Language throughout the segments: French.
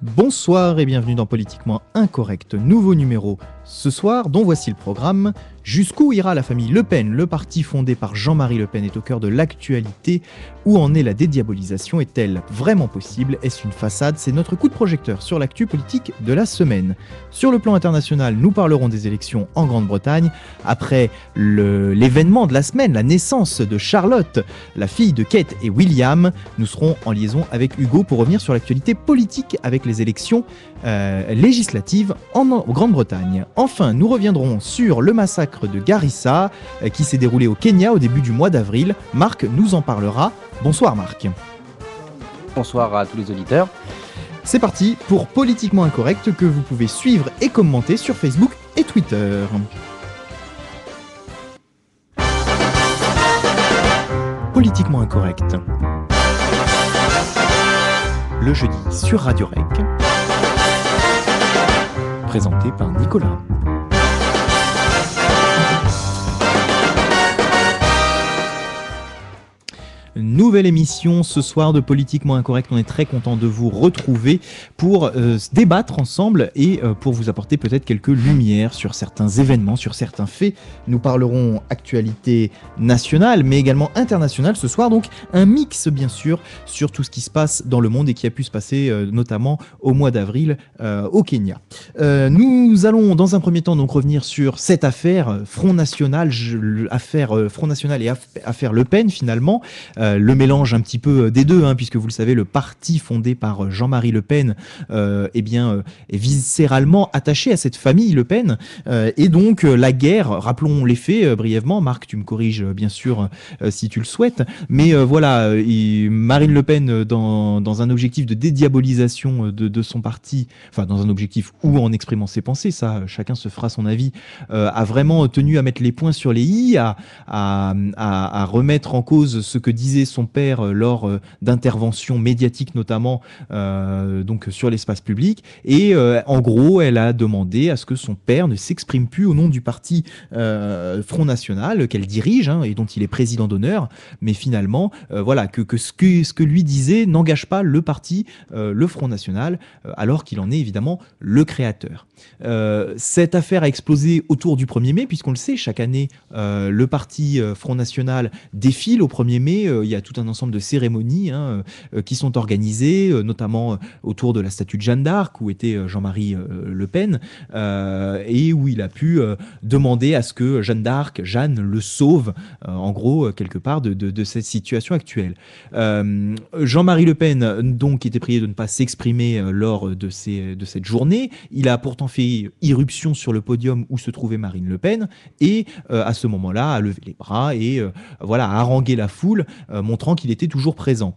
Bonsoir et bienvenue dans Politiquement Incorrect, nouveau numéro ce soir, dont voici le programme, jusqu'où ira la famille Le Pen Le parti fondé par Jean-Marie Le Pen est au cœur de l'actualité. Où en est la dédiabolisation Est-elle vraiment possible Est-ce une façade C'est notre coup de projecteur sur l'actu politique de la semaine. Sur le plan international, nous parlerons des élections en Grande-Bretagne. Après l'événement de la semaine, la naissance de Charlotte, la fille de Kate et William, nous serons en liaison avec Hugo pour revenir sur l'actualité politique avec les élections euh, législative en, Grande-Bretagne. Enfin, nous reviendrons sur le massacre de Garissa euh, qui s'est déroulé au Kenya au début du mois d'avril. Marc nous en parlera. Bonsoir Marc. Bonsoir à tous les auditeurs. C'est parti pour Politiquement Incorrect que vous pouvez suivre et commenter sur Facebook et Twitter. Politiquement Incorrect. Le jeudi sur Radio Rec présenté par Nicolas. nouvelle émission ce soir de Politiquement Incorrect. On est très content de vous retrouver pour euh, débattre ensemble et euh, pour vous apporter peut-être quelques lumières sur certains événements, sur certains faits. Nous parlerons actualité nationale, mais également internationale ce soir. Donc un mix, bien sûr, sur tout ce qui se passe dans le monde et qui a pu se passer euh, notamment au mois d'avril au Kenya. nous allons dans un premier temps donc revenir sur cette affaire Front National, affaire Front National et affaire Le Pen finalement. Euh, le mélange un petit peu euh, des deux, hein, puisque vous le savez, le parti fondé par euh, Jean-Marie Le Pen eh bien, est viscéralement attaché à cette famille Le Pen. et donc la guerre, rappelons les faits brièvement, Marc, tu me corriges bien sûr si tu le souhaites, mais voilà, Marine Le Pen, dans, un objectif de dédiabolisation de, son parti, enfin dans un objectif ou en exprimant ses pensées, ça chacun se fera son avis, a vraiment tenu à mettre les points sur les i, à remettre en cause ce que disait son père euh, lors euh, d'interventions médiatiques notamment euh, donc sur l'espace public. Et en gros, elle a demandé à ce que son père ne s'exprime plus au nom du parti Front National qu'elle dirige hein, et dont il est président d'honneur. Mais finalement, voilà que, ce que lui disait n'engage pas le parti, le Front National, alors qu'il en est évidemment le créateur. cette affaire a explosé autour du 1er mai, puisqu'on le sait, chaque année, le parti Front National défile au 1er mai il y a tout un ensemble de cérémonies hein, euh, qui sont organisées, euh, notamment euh, autour de la statue de Jeanne d'Arc, où était Jean-Marie Le Pen, et où il a pu demander à ce que Jeanne d'Arc, Jeanne, le sauve, en gros, quelque part, de, cette situation actuelle. Jean-Marie Le Pen, donc, était prié de ne pas s'exprimer lors de, ces, de cette journée. Il a pourtant fait irruption sur le podium où se trouvait Marine Le Pen et à ce moment-là a levé les bras et voilà a harangué la foule euh, montrant qu'il était toujours présent.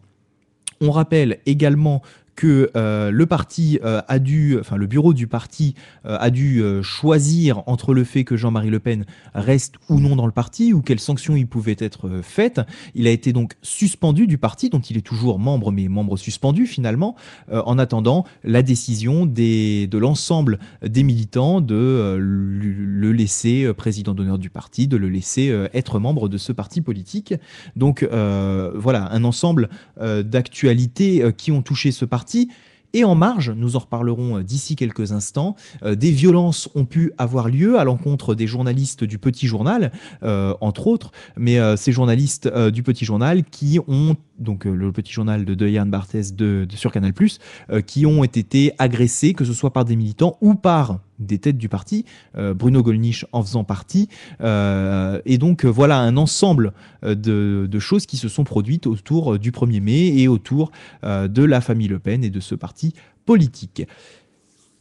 On rappelle également que euh, le parti euh, a dû, enfin le bureau du parti euh, a dû choisir entre le fait que Jean-Marie Le Pen reste ou non dans le parti ou quelles sanctions il pouvait être faites. Il a été donc suspendu du parti, dont il est toujours membre, mais membre suspendu finalement, en attendant la décision de l'ensemble des militants de le laisser président d'honneur du parti, de le laisser être membre de ce parti politique. Donc voilà, un ensemble d'actualités qui ont touché ce parti et en marge, nous en reparlerons euh, d'ici quelques instants, euh, des violences ont pu avoir lieu à l'encontre des journalistes du Petit Journal, euh, entre autres, mais ces journalistes du Petit Journal qui ont, donc le Petit Journal de Deian barthès sur Canal+, qui ont été agressés, que ce soit par des militants ou par des têtes du parti, euh, Bruno Gollnisch en faisant partie. Euh, et donc euh, voilà un ensemble de, choses qui se sont produites autour du 1er mai et autour de la famille Le Pen et de ce parti politique.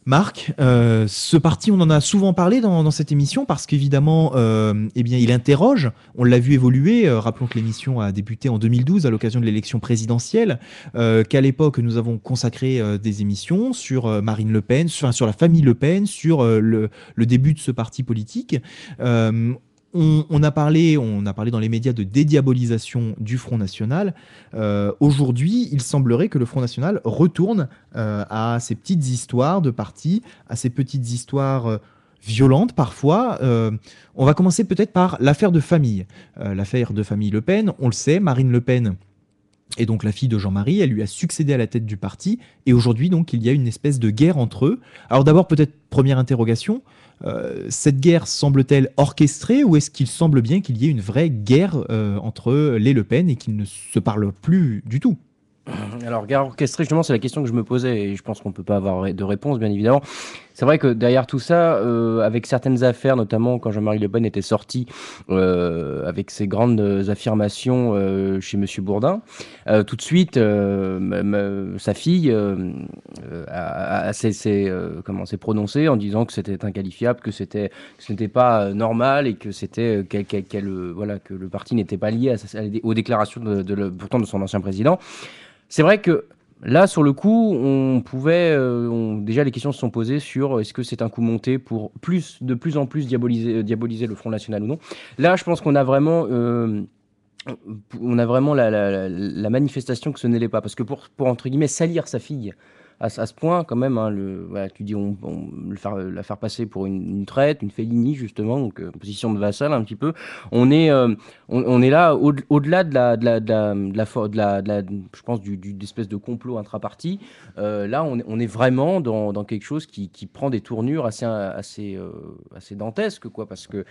Marc, euh, ce parti, on en a souvent parlé dans, cette émission parce qu'évidemment, euh, eh bien, il interroge. On l'a vu évoluer. Euh, rappelons que l'émission a débuté en 2012 à l'occasion de l'élection présidentielle. Qu'à l'époque, nous avons consacré des émissions sur Marine Le Pen, sur, sur, la famille Le Pen, sur le, le, début de ce parti politique on, a parlé, on a parlé dans les médias de dédiabolisation du Front National. Euh, aujourd'hui, il semblerait que le Front National retourne euh, à ses petites histoires de parti, à ses petites histoires euh, violentes parfois. on va commencer peut-être par l'affaire de famille. l'affaire de famille Le Pen, on le sait, Marine Le Pen et donc la fille de Jean-Marie, elle lui a succédé à la tête du parti, et aujourd'hui donc il y a une espèce de guerre entre eux. Alors d'abord peut-être première interrogation, euh, cette guerre semble-t-elle orchestrée ou est-ce qu'il semble bien qu'il y ait une vraie guerre euh, entre les Le Pen et qu'ils ne se parlent plus du tout alors, guerre orchestrée, justement, c'est la question que je me posais et je pense qu'on ne peut pas avoir de réponse, bien évidemment. C'est vrai que derrière tout ça, euh, avec certaines affaires, notamment quand Jean-Marie Le Pen était sorti euh, avec ses grandes affirmations euh, chez Monsieur Bourdin, tout de suite, sa fille a, a, comment s'est prononcée en disant que c'était inqualifiable, que c'était ce n'était pas normal et que c'était voilà que le parti n'était pas lié aux déclarations de, pourtant de son ancien président. C'est vrai que Là, sur le coup, on pouvait. Euh, déjà, les questions se sont posées sur euh, est-ce que c'est un coup monté pour plus, de plus en plus diaboliser, euh, le Front National ou non. Là, je pense qu'on a vraiment. on a vraiment la, manifestation que ce n'est pas. Parce que pour, pour, entre guillemets, salir sa fille, à, ce point quand même. Hein, le, voilà, tu dis on, le faire, la faire passer pour une, traite, une félinie justement, donc euh, position de vassal un petit peu. On est, euh, on, est là au, delà de la, de la, de la, de je pense du, du de complot intraparti. Euh, là, on, on, est vraiment dans, quelque chose qui, qui, prend des tournures assez, assez, assez dantesques quoi, parce que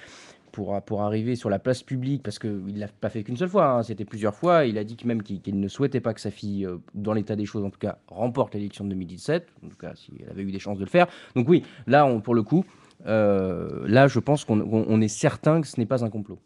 pour, arriver sur la place publique, parce qu'il ne l'a pas fait qu'une seule fois, hein, c'était plusieurs fois. Il a dit même qu'il ne souhaitait pas que sa fille, euh, dans l'état des choses en tout cas, remporte l'élection de 2017, en tout cas si elle avait eu des chances de le faire. Donc oui, là, pour le coup, euh, là, je pense qu'on est certain que ce n'est pas un complot.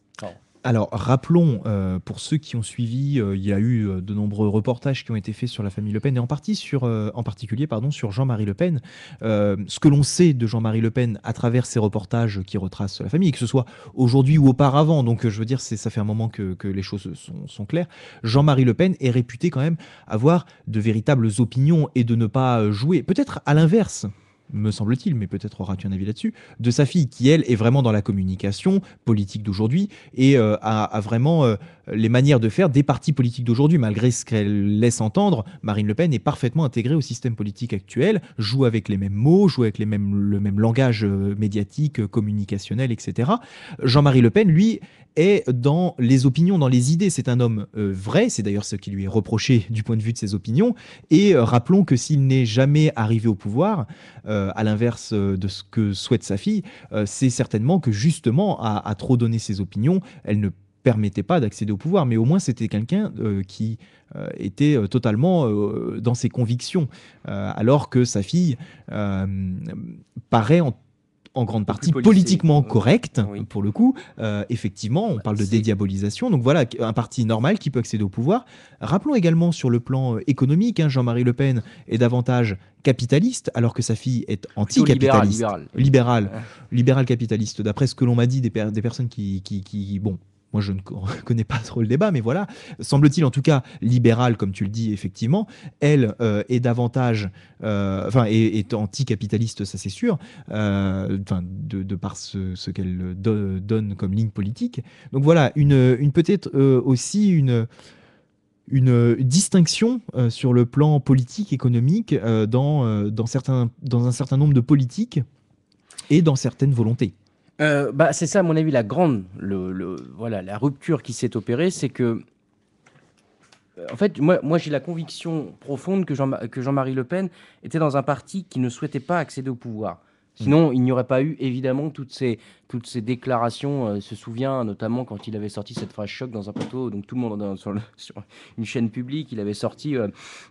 Alors, rappelons, euh, pour ceux qui ont suivi, euh, il y a eu euh, de nombreux reportages qui ont été faits sur la famille Le Pen, et en, partie sur, en particulier pardon, sur Jean-Marie Le Pen. ce que l'on sait de Jean-Marie Le Pen à travers ces reportages qui retracent la famille, que ce soit aujourd'hui ou auparavant, donc je veux dire, ça fait un moment que, les choses sont claires, Jean-Marie Le Pen est réputé quand même avoir de véritables opinions et de ne pas jouer, peut-être à l'inverse me semble-t-il, mais peut-être auras-tu un avis là-dessus, de sa fille qui, elle, est vraiment dans la communication politique d'aujourd'hui et euh, a, vraiment euh, les manières de faire des partis politiques d'aujourd'hui, malgré ce qu'elle laisse entendre. Marine Le Pen est parfaitement intégrée au système politique actuel, joue avec les mêmes mots, joue avec les mêmes, le même langage euh, médiatique, communicationnel, etc. Jean-Marie Le Pen, lui, est dans les opinions, dans les idées. C'est un homme euh, vrai, c'est d'ailleurs ce qui lui est reproché du point de vue de ses opinions. Et euh, rappelons que s'il n'est jamais arrivé au pouvoir, euh, à l'inverse de ce que souhaite sa fille, c'est certainement que justement, à, trop donner ses opinions, elle ne permettait pas d'accéder au pouvoir, mais au moins c'était quelqu'un qui était totalement dans ses convictions, alors que sa fille paraît en en grande partie politiquement correct, pour le coup. Euh, effectivement, on parle de dédiabolisation. Donc voilà, un parti normal qui peut accéder au pouvoir. Rappelons également sur le plan euh, économique, hein, Jean-Marie Le Pen est davantage capitaliste, alors que sa fille est anticapitaliste. Libérale. Libérale libéral, capitaliste, d'après ce que l'on m'a dit des, personnes qui, qui, qui, bon, moi je ne connais pas trop le débat, mais voilà, semble-t-il en tout cas libérale, comme tu le dis effectivement, elle euh, est davantage, euh, enfin est, anticapitaliste, ça c'est sûr, euh, de, par ce, qu'elle donne comme ligne politique. Donc voilà, une, une peut-être aussi une une distinction sur le plan politique, économique, dans, dans, certains, dans un certain nombre de politiques et dans certaines volontés. Euh, bah, c'est ça, à mon avis, la grande, voilà, la rupture qui s'est opérée, c'est que, euh, en fait, moi, j'ai la conviction profonde que Jean-Marie Le Pen était dans un parti qui ne souhaitait pas accéder au pouvoir. Mm. Sinon, il n'y aurait pas eu évidemment toutes ces, toutes ces déclarations. Euh, se souvient euh, notamment quand il avait sorti cette phrase choc dans un plateau, donc tout le monde euh, sur, sur, une chaîne publique, il avait sorti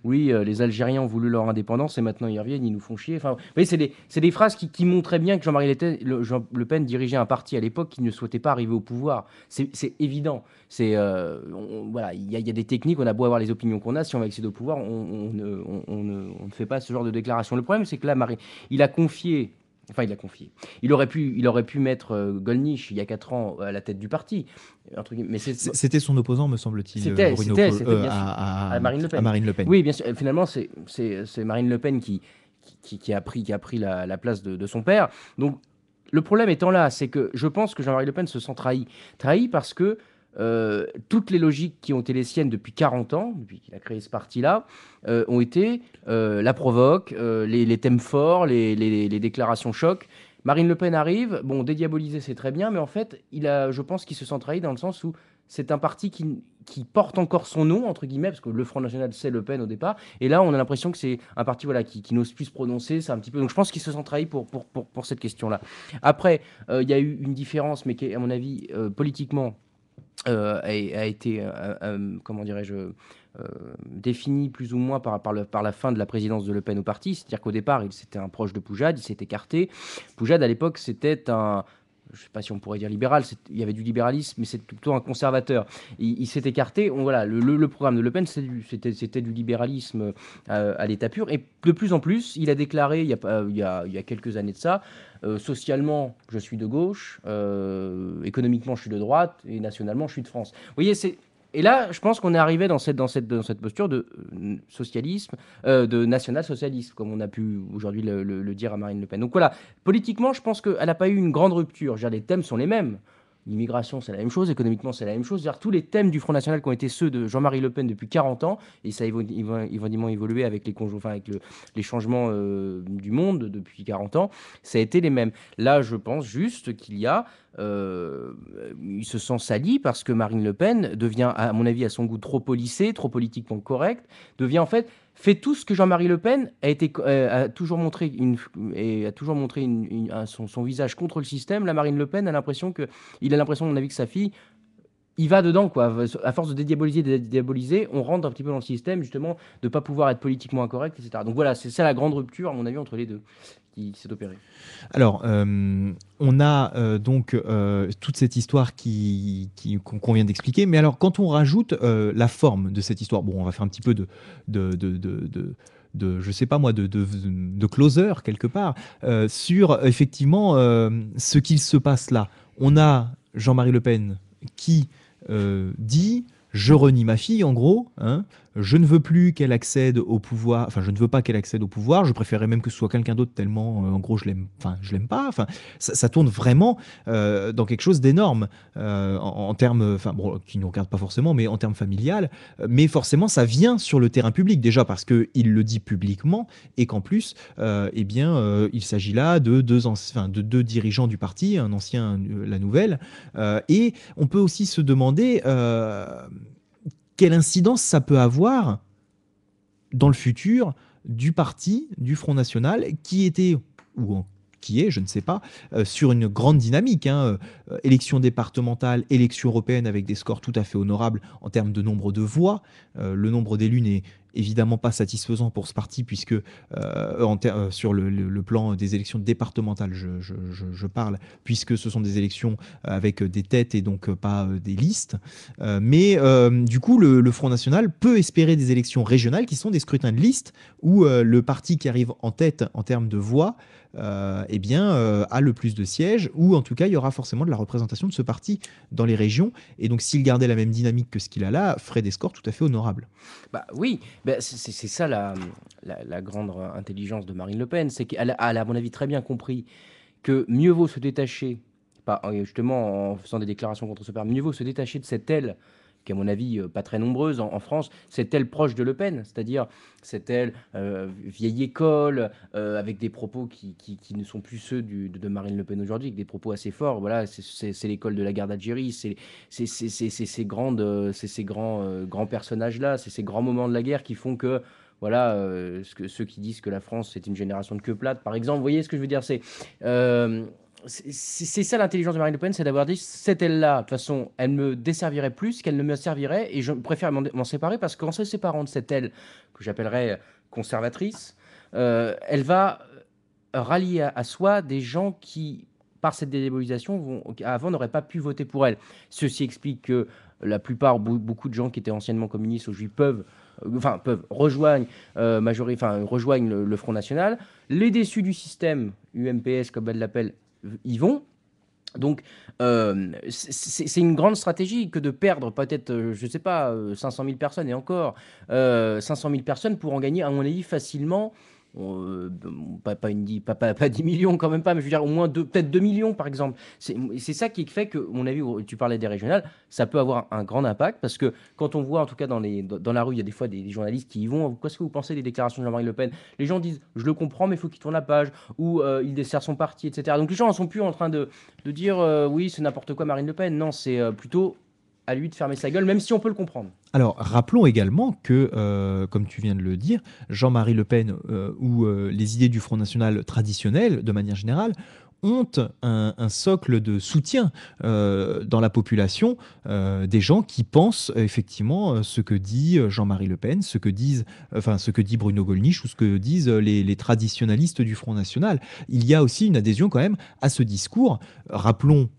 Oui, les Algériens ont voulu leur indépendance et maintenant ils reviennent, ils nous font chier. Enfin, vous voyez, c'est des, phrases qui, montraient bien que Jean-Marie le, Pen dirigeait un parti à l'époque qui ne souhaitait pas arriver au pouvoir. C'est évident. C'est voilà, Il y, y, a des techniques, on a beau avoir les opinions qu'on a, si on va accéder au pouvoir, on, on, ne, on ne fait pas ce genre de déclaration. Le problème, c'est que là, Marie, il a confié Enfin, il l'a confié. Il aurait pu, il aurait pu mettre euh, il y a 4 ans, à la tête du parti. Mais c'était son opposant, me semble-t-il, à, Marine Le Pen. Oui, bien euh, Finalement, c'est, Marine Le Pen qui, qui, a pris, qui a pris la, place de, de son père. Donc, le problème étant là, c'est que je pense que Jean-Marie Le Pen se sent trahi. Trahi parce que euh, toutes les logiques qui ont été les siennes depuis 40 ans, depuis qu'il a créé ce parti-là, euh, ont été euh, la provoque, les, thèmes forts, les, déclarations choc. Marine Le Pen arrive, bon, dédiaboliser c'est très bien, mais en fait, il a, je pense qu'il se sent trahi dans le sens où c'est un parti qui, qui, porte encore son nom, entre guillemets, parce que le Front National, c'est Le Pen au départ. Et là, on a l'impression que c'est un parti voilà, qui, n'ose plus se prononcer. un petit peu... Donc je pense qu'il se sent trahi pour, pour, pour, cette question-là. Après, il y a eu une différence, mais qui est, à mon avis, politiquement, euh, a, a, été, euh, euh, comment dirais-je, défini plus ou moins par, la fin de la présidence de Le Pen au parti. C'est-à-dire qu'au départ, il s'était un proche de Poujade, il s'est écarté. Poujade, à l'époque, c'était un, je ne sais pas si on pourrait dire libéral, il y avait du libéralisme, mais c'est plutôt un conservateur. Il, s'est écarté. voilà, le, programme de Le Pen, c'était du libéralisme euh, à, l'état pur. Et de plus en plus, il a déclaré, il y a, euh, quelques années de ça, euh, socialement, je suis de gauche, économiquement, je suis de droite, et nationalement, je suis de France. Vous voyez, c'est et là, je pense qu'on est arrivé dans cette, cette, dans cette posture de euh, socialisme, euh, de national-socialisme, comme on a pu aujourd'hui le, dire à Marine Le Pen. Donc voilà, politiquement, je pense qu'elle n'a pas eu une grande rupture. les thèmes sont les mêmes. L'immigration, c'est la même chose, économiquement, c'est la même chose. Tous les thèmes du Front National qui ont été ceux de Jean-Marie Le Pen depuis 40 ans, et ça a évidemment évolué avec les, enfin, avec les changements euh, du monde depuis 40 ans, ça a été les mêmes. Là, je pense juste qu'il y a euh, il se sent sali parce que Marine Le Pen devient, à mon avis, à son goût trop policée, trop politiquement correcte, devient en fait fait tout ce que Jean-Marie Le Pen a, été, euh, toujours montré, et a toujours montré son, visage contre le système. La Marine Le Pen a l'impression que, il a l'impression, à mon avis, que sa fille, il va dedans, quoi. À force de dédiaboliser, dédiaboliser, on rentre un petit peu dans le système, justement, de ne pas pouvoir être politiquement incorrect, etc. Donc voilà, c'est ça la grande rupture, à mon avis, entre les deux qui s'est opéré Alors, euh, on a euh, donc euh, toute cette histoire qui, qu'on vient d'expliquer, mais alors quand on rajoute la forme de cette histoire, bon, on va faire un petit peu de, de, de, je sais pas moi, de, de, closer quelque part, sur effectivement ce qu'il se passe là. On a Jean-Marie Le Pen qui dit je renie ma fille, en gros, hein, je ne veux plus qu'elle accède au pouvoir, enfin je ne veux pas qu'elle accède au pouvoir, je préférerais même que ce soit quelqu'un d'autre tellement euh, en gros je l'aime, enfin je l'aime pas, enfin ça, tourne vraiment euh, dans quelque chose d'énorme euh, en, termes, enfin bon, qui ne regarde pas forcément, mais en termes familial, mais forcément ça vient sur le terrain public déjà parce que il le dit publiquement et qu'en plus, eh bien il s'agit là de deux, enfin, de deux dirigeants du parti, un ancien, la nouvelle, et on peut aussi se demander quelle incidence ça peut avoir dans le futur du parti du Front National qui était ou qui est, je ne sais pas, euh, sur une grande dynamique. Hein, départementales, euh, élection départementale, élection européenne avec des scores tout à fait honorables en termes de nombre de voix. Euh, le nombre d'élus n'est évidemment pas satisfaisant pour ce parti, puisque euh, euh, sur le, plan des élections départementales, je, parle, puisque ce sont des élections euh, avec des têtes et donc pas des listes. mais du coup, le, le, Front National peut espérer des élections régionales qui sont des scrutins de liste où le parti qui arrive en tête en termes de voix euh, eh bien, euh, a le plus de sièges, ou en tout cas, il y aura forcément de la représentation de ce parti dans les régions. Et donc, s'il gardait la même dynamique que ce qu'il a là, ferait des scores tout à fait honorables. Bah oui, bah c'est ça la, grande intelligence de Marine Le Pen, c'est qu'elle a, à mon avis, très bien compris que mieux vaut se détacher, justement en faisant des déclarations contre ce père, mieux vaut se détacher de cette aile qui à mon avis euh, pas très nombreuses en, France, c'est elle proche de Le Pen, c'est-à-dire c'est elle euh, vieille école, euh, avec des propos qui, ne sont plus ceux de Marine Le Pen aujourd'hui, avec des propos assez forts. Voilà, c'est l'école de la guerre d'Algérie, c'est ces grandes, ces grands, grands personnages-là, c'est ces grands moments de la guerre qui font que voilà, ce que, ceux qui disent que la France c'est une génération de queue plate, par exemple. Vous voyez ce que je veux dire C'est euh, c'est ça l'intelligence de Marine Le Pen, c'est d'avoir dit cette aile-là, de toute façon, elle me desservirait plus qu'elle ne me servirait, et je préfère m'en séparer parce qu'en se séparant de cette aile que j'appellerais conservatrice, euh, elle va rallier à, soi des gens qui, par cette dédébolisation, vont, avant n'auraient pas pu voter pour elle. Ceci explique que la plupart, beaucoup de gens qui étaient anciennement communistes aujourd'hui peuvent euh, enfin peuvent rejoignent euh, enfin rejoignent le, le, Front National. Les déçus du système UMPS comme elle l'appelle ils vont. Donc, euh, c'est une grande stratégie que de perdre peut-être, euh, je ne sais pas, 500 euh, 000 personnes et encore, 500 000 personnes pour en gagner, à mon avis, facilement euh, pas, pas, une, 10 millions quand même pas, mais je veux dire au moins peut-être 2 millions par exemple. C'est ça qui fait que, mon avis, tu parlais des régionales, ça peut avoir un grand impact parce que quand on voit en tout cas dans, les, dans la rue, il y a des fois des, journalistes qui y vont, qu'est-ce que vous pensez des déclarations de Jean-Marie Le Pen Les gens disent, je le comprends, mais il faut qu'il tourne la page, ou euh, il dessert son parti, etc. Donc les gens ne sont plus en train de, de dire, euh, oui, c'est n'importe quoi Marine Le Pen, non, c'est plutôt à lui de fermer sa gueule, même si on peut le comprendre. Alors, rappelons également que, euh, comme tu viens de le dire, Jean-Marie Le Pen euh, ou euh, les idées du Front National traditionnel, de manière générale, ont un, socle de soutien dans la population des gens qui pensent effectivement ce que dit Jean-Marie Le Pen, ce que disent, enfin ce que dit Bruno Gollnisch ou ce que disent les, les traditionalistes du Front National. Il y a aussi une adhésion quand même à ce discours. Rappelons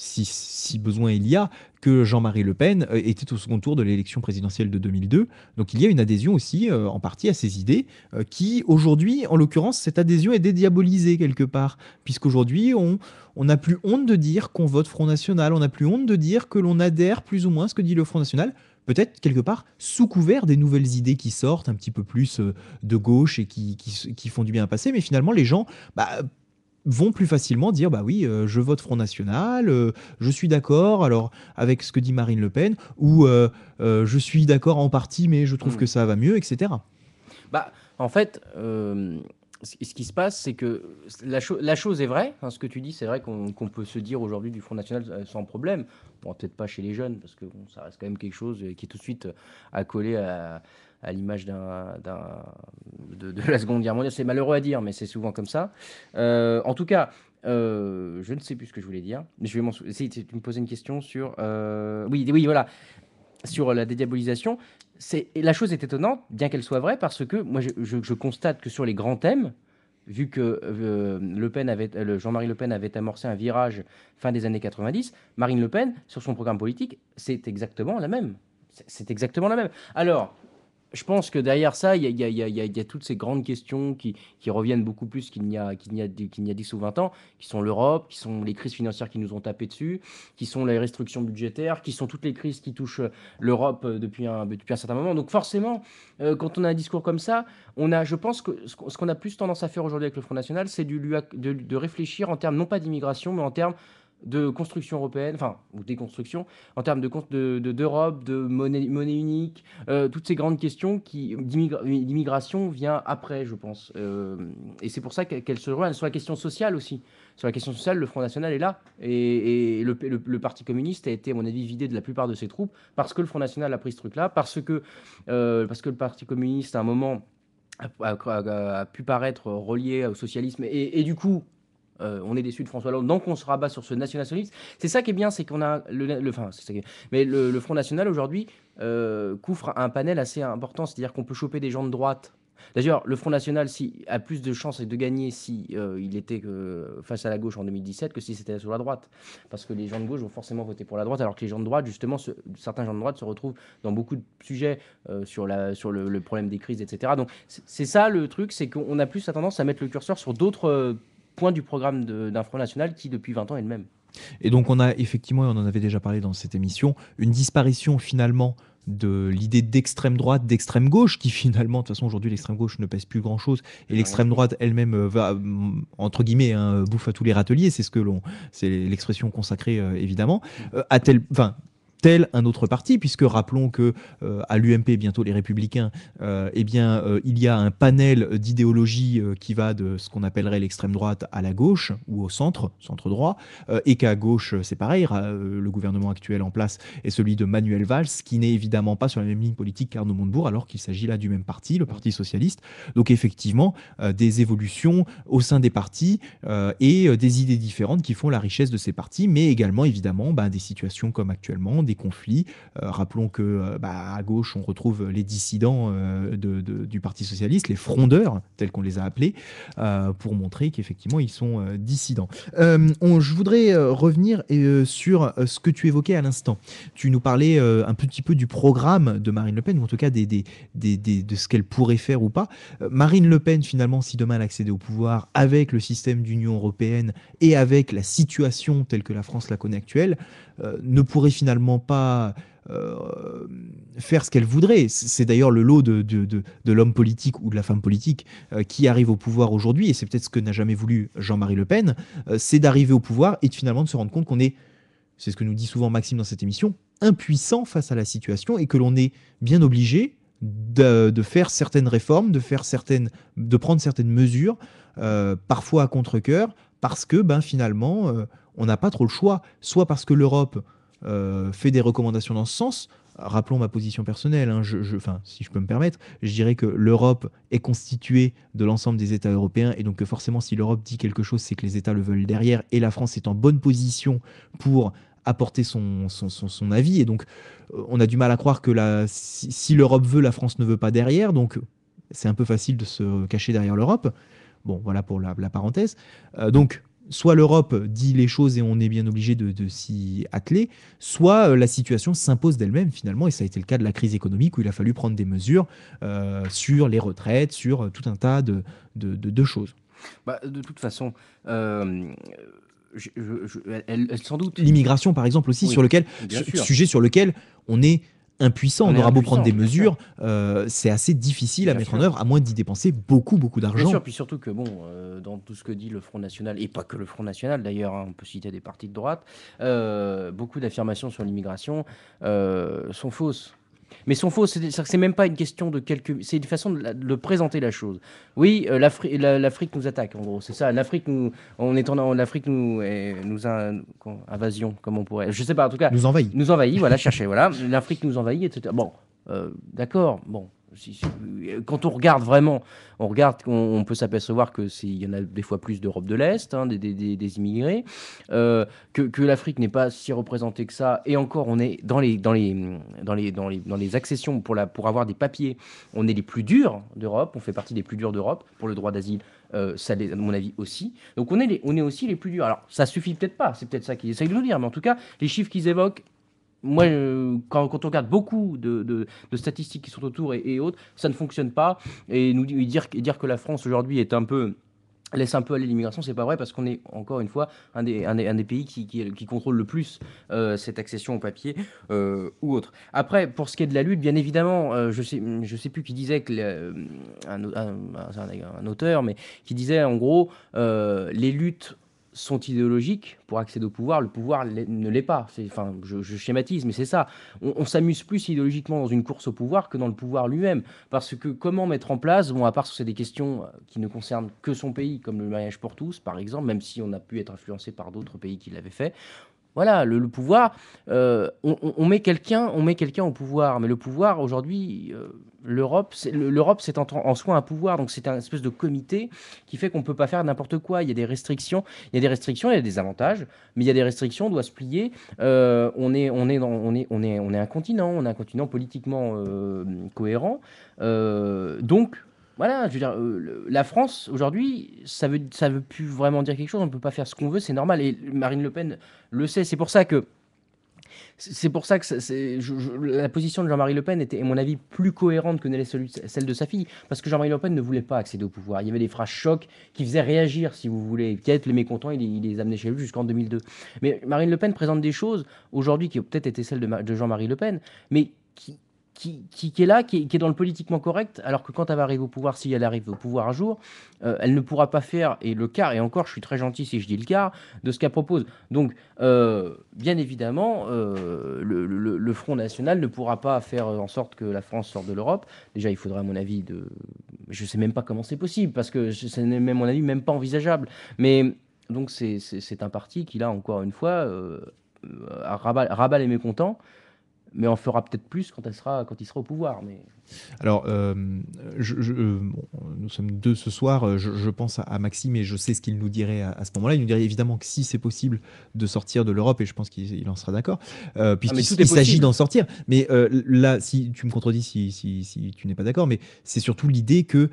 si, besoin il y a, que Jean-Marie Le Pen euh, était au second tour de l'élection présidentielle de 2002. Donc il y a une adhésion aussi euh, en partie à ces idées euh, qui, aujourd'hui, en l'occurrence, cette adhésion est dédiabolisée quelque part, puisqu'aujourd'hui, on n'a plus honte de dire qu'on vote Front National, on n'a plus honte de dire que l'on adhère plus ou moins à ce que dit le Front National peut-être quelque part sous couvert des nouvelles idées qui sortent un petit peu plus de gauche et qui, font du bien à passer, mais finalement les gens bah, vont plus facilement dire bah oui, euh, je vote Front National, euh, je suis d'accord alors avec ce que dit Marine Le Pen, ou euh, je suis d'accord en partie, mais je trouve hmm. que ça va mieux, etc. Bah, en fait, ce qui se passe, c'est que la, chose est vraie. Hein, ce que tu dis, c'est vrai qu'on peut se dire aujourd'hui du Front National sans problème. peut-être pas chez les jeunes, parce que ça reste quand même quelque chose qui est tout de suite accolé à à l'image d'un, de, la Seconde Guerre mondiale. C'est malheureux à dire, mais c'est souvent comme ça. Euh, en tout cas, euh, je ne sais plus ce que je voulais dire, mais je vais m'en souvenir. Tu me posais une question sur. Euh, oui, oui, voilà. Sur la dédiabolisation. C'est... La chose est étonnante, bien qu'elle soit vraie, parce que moi, je, constate que sur les grands thèmes, vu que le Pen avait, Jean-Marie Le Pen avait amorcé un virage fin des années 90, Marine Le Pen, sur son programme politique, c'est exactement la même. C'est exactement la même. Alors, je pense que derrière ça, il y, a, toutes ces grandes questions qui, reviennent beaucoup plus qu'il n'y a, qu'il a, 10 ou 20 ans, qui sont l'Europe, qui sont les crises financières qui nous ont tapé dessus, qui sont les restrictions budgétaires, qui sont toutes les crises qui touchent l'Europe euh, depuis un, depuis un certain moment. Donc forcément, euh, quand on a un discours comme ça, on a, je pense que ce, qu'on a plus tendance à faire aujourd'hui avec le Front National, c'est de réfléchir en termes non pas d'immigration, mais en termes de construction européenne, enfin, ou déconstruction, en termes d'Europe, de, de, d'Europe, de monnaie, monnaie unique, euh, toutes ces grandes questions qui vient après, je pense. Euh, et c'est pour ça qu'elle se rejoint. Sur la question sociale aussi. Sur la question sociale, le Front National est là. Et, le, le, Parti communiste a été, à mon avis, vidé de la plupart de ses troupes parce que le Front National a pris ce truc-là, parce, que euh, parce que le Parti communiste, à un moment, a, pu paraître relié au socialisme et du coup euh, on est déçu de François Hollande, donc on se rabat sur ce nationalisme. C'est ça qui est bien, c'est qu'on a le, mais le, Front National aujourd'hui euh, couvre un panel assez important, c'est-à-dire qu'on peut choper des gens de droite. D'ailleurs, le Front National si, a plus de chances de gagner si euh, il était face à la gauche en 2017 que si c'était sur la droite, parce que les gens de gauche vont forcément voter pour la droite, alors que les gens de droite, justement, certains gens de droite se retrouvent dans beaucoup de sujets sur, le, le, problème des crises, etc. Donc c'est ça le truc, c'est qu'on a plus la tendance à mettre le curseur sur d'autres point du programme d'un Front National qui, depuis 20 ans, est le même. Et donc, on a effectivement, et on en avait déjà parlé dans cette émission, une disparition finalement de l'idée d'extrême droite, d'extrême gauche, qui finalement, de toute façon, aujourd'hui, l'extrême gauche ne pèse plus grand chose, et l'extrême droite elle-même euh, va, mm, entre guillemets, hein, bouffe à tous les râteliers, c'est ce que l'on, c'est l'expression consacrée euh, évidemment. Mm. Euh, tel tel un autre parti, puisque rappelons que euh, à l'UMP, bientôt les Républicains, euh, eh bien, euh, il y a un panel d'idéologies qui va de ce qu'on appellerait l'extrême droite à la gauche ou au centre, centre droit, et qu'à gauche, c'est pareil, le gouvernement actuel en place est celui de Manuel Valls, qui n'est évidemment pas sur la même ligne politique qu'Arnaud Montebourg, alors qu'il s'agit là du même parti, le Parti socialiste. Donc effectivement, des évolutions au sein des partis et des idées différentes qui font la richesse de ces partis, mais également évidemment bah, des situations comme actuellement, conflits. Euh, rappelons que euh, bah, à gauche, on retrouve les dissidents euh, du Parti socialiste, les frondeurs, tels qu'on les a appelés, pour montrer qu'effectivement, ils sont dissidents. je voudrais revenir sur ce que tu évoquais à l'instant. Tu nous parlais un petit peu du programme de Marine Le Pen, ou en tout cas de ce qu'elle pourrait faire ou pas. Marine Le Pen, finalement, si demain elle accédait au pouvoir avec le système d'Union européenne et avec la situation telle que la France la connaît actuelle, euh, ne pourrait finalement pas euh, faire ce qu'elle voudrait. C'est d'ailleurs le lot de, l'homme politique ou de la femme politique euh, qui arrive au pouvoir aujourd'hui, et c'est peut-être ce que n'a jamais voulu Jean-Marie Le Pen, c'est d'arriver au pouvoir et de finalement de se rendre compte qu'on est, c'est ce que nous dit souvent Maxime dans cette émission, impuissant face à la situation et que l'on est bien obligé de, faire certaines réformes, de, faire certaines, de prendre certaines mesures, parfois à contre-coeur, parce que ben, finalement on n'a pas trop le choix, soit parce que l'Europe euh, fait des recommandations dans ce sens. Rappelons ma position personnelle, hein, je, je, enfin, si je peux me permettre, je dirais que l'Europe est constituée de l'ensemble des États européens et donc forcément si l'Europe dit quelque chose, c'est que les États le veulent derrière et la France est en bonne position pour apporter son, son, avis et donc euh, on a du mal à croire que la, si, l'Europe veut, la France ne veut pas derrière, donc c'est un peu facile de se cacher derrière l'Europe. Bon, voilà pour la, parenthèse. Euh, donc soit l'Europe dit les choses et on est bien obligé de, s'y atteler, soit euh, la situation s'impose d'elle-même finalement, et ça a été le cas de la crise économique où il a fallu prendre des mesures euh, sur les retraites, sur euh, tout un tas de, choses. Bah, de toute façon, sans doute. L'immigration, par exemple, aussi, sur lequel, sujet sur lequel on est impuissant. On, aura beau prendre des mesures, euh, c'est assez difficile à mettre en œuvre, à moins d'y dépenser beaucoup, beaucoup d'argent. Bien puis surtout que, bon, euh, dans tout ce que dit le Front National, et pas que le Front National d'ailleurs, hein, on peut citer des partis de droite, euh, beaucoup d'affirmations sur l'immigration sont fausses mais son faux. cest même pas une question de quelques. C'est une façon de, présenter la chose. Oui, euh, l'Afrique, nous attaque, en gros. C'est ça. L'Afrique nous. On est en, nous. nous invasion, comme on pourrait. Je sais pas, en tout cas. Nous envahit. Nous envahit, voilà, cherchez, voilà. L'Afrique nous envahit, etc. Bon, euh, d'accord, bon. Euh, quand on regarde vraiment, on regarde, on, peut s'apercevoir que il y en a des fois plus d'Europe de l'Est, hein, des, immigrés, euh, que, que l'Afrique n'est pas si représentée que ça. Et encore, on est dans les dans les dans les dans les, dans les accessions pour la pour avoir des papiers, on est les plus durs d'Europe. On fait partie des plus durs d'Europe pour le droit d'asile. Euh, ça à mon avis, aussi. Donc on est, on est aussi les plus durs. Alors, ça suffit peut-être pas, c'est peut-être ça qu'ils essayent de nous dire, mais en tout cas, les chiffres qu'ils évoquent, moi, quand, on regarde beaucoup de, statistiques qui sont autour et, autres, ça ne fonctionne pas. Et nous dire, dire que la France aujourd'hui est un peu laisse un peu aller l'immigration, c'est pas vrai parce qu'on est encore une fois un des, un des, pays qui, contrôle le plus euh, cette accession au papier euh, ou autre. Après, pour ce qui est de la lutte, bien évidemment, euh, je sais je sais plus qui disait que un, un, auteur, mais qui disait en gros les luttes sont idéologiques pour accéder au pouvoir, le pouvoir ne l'est pas. Enfin, je, schématise, mais c'est ça. On, s'amuse plus idéologiquement dans une course au pouvoir que dans le pouvoir lui-même. Parce que comment mettre en place, bon, à part sur c'est des questions euh, qui ne concernent que son pays, comme le mariage pour tous, par exemple, même si on a pu être influencé par d'autres pays qui l'avaient fait, voilà, le, pouvoir, euh, on, met quelqu'un, on met quelqu'un au pouvoir, mais le pouvoir aujourd'hui, euh, l'Europe, c'est, l'Europe en, soi un pouvoir, donc c'est un espèce de comité qui fait qu'on ne peut pas faire n'importe quoi. Il y a des restrictions, il y a des restrictions, il y a des avantages, mais il y a des restrictions, on doit se plier. Euh, on est, on est, dans, on est, on est, on est un continent, on est un continent politiquement cohérent, donc voilà, je veux dire, euh, la France aujourd'hui, ça veut, ça veut plus vraiment dire quelque chose. On ne peut pas faire ce qu'on veut, c'est normal. Et Marine Le Pen le sait. C'est pour ça que c'est pour ça que la position de Jean-Marie Le Pen était, à mon avis, plus cohérente que celle de sa fille, parce que Jean-Marie Le Pen ne voulait pas accéder au pouvoir. Il y avait des phrases chocs qui faisaient réagir, si vous voulez. Peut-être les mécontents, il, les amenait chez lui jusqu'en 2002. Mais Marine Le Pen présente des choses aujourd'hui qui ont peut-être été celles de, de Jean-Marie Le Pen, mais qui, qui, est là, qui est, dans le politiquement correct, alors que quand elle va arriver au pouvoir, si elle arrive au pouvoir un jour, euh, elle ne pourra pas faire, et le quart, et encore, je suis très gentil si je dis le quart, de ce qu'elle propose. Donc, euh, bien évidemment, euh, le, Front National ne pourra pas faire en sorte que la France sorte de l'Europe. Déjà, il faudrait, à mon avis, de... je ne sais même pas comment c'est possible, parce que ce n'est, même, à mon avis, même pas envisageable. Mais donc, c'est, un parti qui, là, encore une fois, rabat, rabat les mécontents mais on fera peut-être plus quand, elle sera, quand il sera au pouvoir. Mais... Alors, euh, je, euh, nous sommes deux ce soir. Euh, je, pense à, Maxime et je sais ce qu'il nous dirait à, ce moment-là. Il nous dirait évidemment que si c'est possible de sortir de l'Europe, et je pense qu'il en sera d'accord, ah, puisqu'il s'agit d'en sortir. Mais là, si tu me contredis si, si, tu n'es pas d'accord, mais c'est surtout l'idée que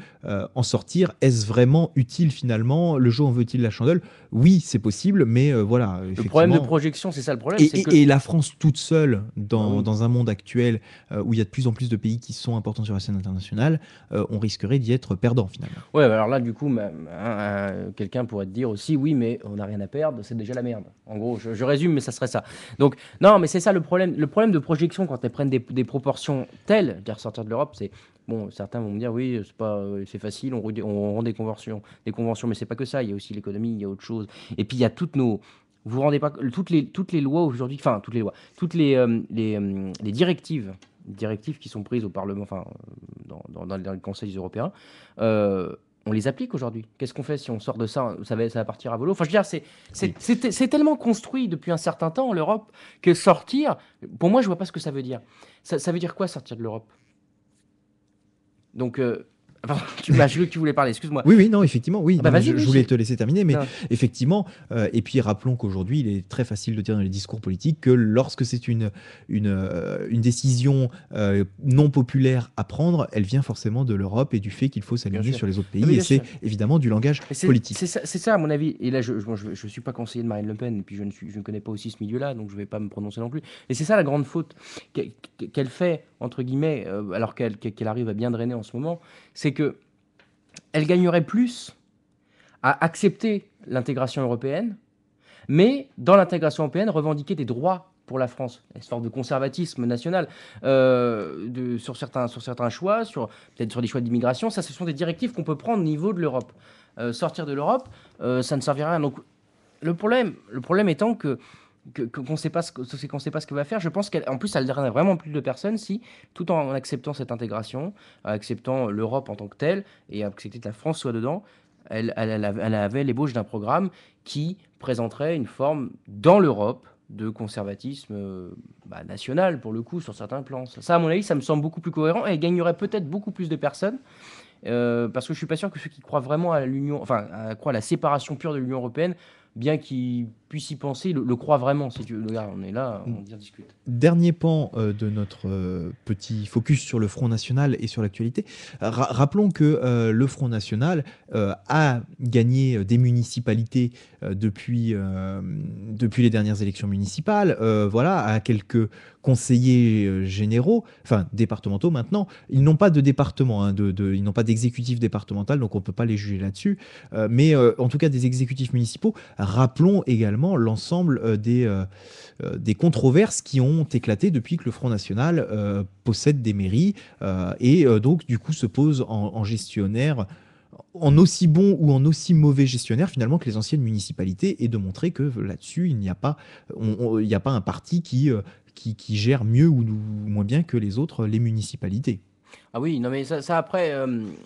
en sortir, est-ce vraiment utile finalement Le jeu on veut-il la chandelle Oui, c'est possible, mais voilà. Le problème de projection, c'est ça le problème. Et, la France toute seule dans ah dans un monde actuel euh, où il y a de plus en plus de pays qui sont importants sur la scène internationale, euh, on risquerait d'y être perdant finalement. Ouais, bah alors là, du coup, hein, euh, quelqu'un pourrait te dire aussi, oui, mais on n'a rien à perdre, c'est déjà la merde. En gros, je, résume, mais ça serait ça. Donc, non, mais c'est ça le problème. Le problème de projection, quand elles prennent des, proportions telles, de ressortir de l'Europe, c'est Bon, certains vont me dire oui, c'est pas, c'est facile, on, on rend des conventions, des conventions, mais c'est pas que ça. Il y a aussi l'économie, il y a autre chose. Et puis il y a toutes nos, vous vous rendez pas toutes les toutes les lois aujourd'hui, enfin toutes les lois, toutes les euh, euh, les, directives directives qui sont prises au Parlement, enfin dans, dans, dans les conseils européens, euh, on les applique aujourd'hui. Qu'est-ce qu'on fait si on sort de ça ça va, ça partir à volo. Enfin, je veux dire, c'est, c'est, tellement construit depuis un certain temps l'Europe que sortir, pour moi, je vois pas ce que ça veut dire. Ça, veut dire quoi sortir de l'Europe Donc, ah, tu que tu voulais parler, excuse-moi. Oui, oui, non, effectivement, oui. Ah bah je, voulais te laisser terminer, mais effectivement, euh, et puis rappelons qu'aujourd'hui, il est très facile de dire dans les discours politiques que lorsque c'est une, une, euh, une décision euh, non populaire à prendre, elle vient forcément de l'Europe et du fait qu'il faut s'aligner sur les autres ah, pays, et c'est évidemment du langage politique. C'est ça, à mon avis, et là, je ne je, suis pas conseiller de Marine Le Pen, et puis je ne, suis, je ne connais pas aussi ce milieu-là, donc je ne vais pas me prononcer non plus. Et c'est ça la grande faute qu'elle fait, entre guillemets, alors qu'elle arrive à bien drainer en ce moment, c'est que elle gagnerait plus à accepter l'intégration européenne, mais dans l'intégration européenne, revendiquer des droits pour la France, une sorte de conservatisme national euh, sur, certains, choix, sur peut-être sur des choix d'immigration. Ça, ce sont des directives qu'on peut prendre au niveau de l'Europe. Euh, sortir de l'Europe, euh, ça ne servirait à rien. Donc, le problème, le problème étant que qu'on ne sait pas ce sait pas ce qu'elle va faire. Je pense qu'en plus, elle gagnerait vraiment plus de personnes si, tout en acceptant cette intégration, en acceptant l'Europe en tant que telle et acceptant que la France soit dedans, elle, elle, avait l'ébauche d'un programme qui présenterait une forme dans l'Europe de conservatisme euh, bah, national pour le coup sur certains plans. Ça, à mon avis, ça me semble beaucoup plus cohérent et gagnerait peut-être beaucoup plus de personnes. Euh, parce que je suis pas sûr que ceux qui croient vraiment à l'union, enfin, croient à la séparation pure de l'Union européenne bien qu'il puisse y penser, le, croit vraiment, on est là, on mm. discute. Dernier pan euh, de notre euh, petit focus sur le Front National et sur l'actualité. rappelons que euh, le Front National a gagné des municipalités depuis, depuis les dernières élections municipales, voilà, à quelques conseillers généraux, enfin départementaux maintenant. Ils n'ont pas de département, hein, ils n'ont pas d'exécutif départemental, donc on ne peut pas les juger là-dessus. mais en tout cas, des exécutifs municipaux Rappelons également l'ensemble euh, des, euh, euh, des controverses qui ont éclaté depuis que le Front National possède des mairies et donc du coup se pose en, gestionnaire en aussi bon ou en aussi mauvais gestionnaire finalement que les anciennes municipalités et de montrer que là-dessus il n'y a pas il a pas un parti qui, qui, gère mieux ou, moins bien que les autres les municipalités. Ah oui, non mais ça, après,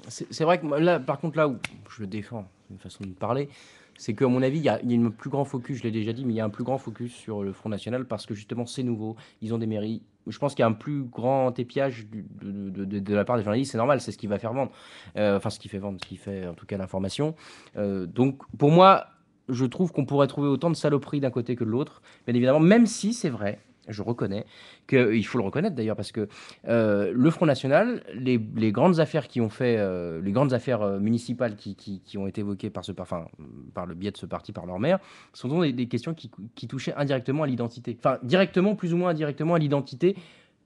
c'est vrai que là, par contre, là où je le défends, une façon de parler, c'est qu'à mon avis, il y, a, un plus grand focus, je l'ai déjà dit, mais il y a un plus grand focus sur le Front National parce que justement, c'est nouveau, ils ont des mairies. Je pense qu'il y a un plus grand épiage de, la part des journalistes, c'est normal, c'est ce qui va faire vendre, euh, enfin ce qui fait vendre, ce qui fait en tout cas l'information. Euh, donc pour moi, je trouve qu'on pourrait trouver autant de saloperies d'un côté que de l'autre, bien évidemment, même si c'est vrai, je reconnais, que, euh, il faut le reconnaître d'ailleurs, parce que euh, le Front National, les, grandes affaires qui ont fait, euh, les grandes affaires municipales qui, ont été évoquées par, le biais de ce parti, par leur maire, sont des, questions qui, qui touchaient indirectement à l'identité. Enfin, directement, plus ou moins indirectement à l'identité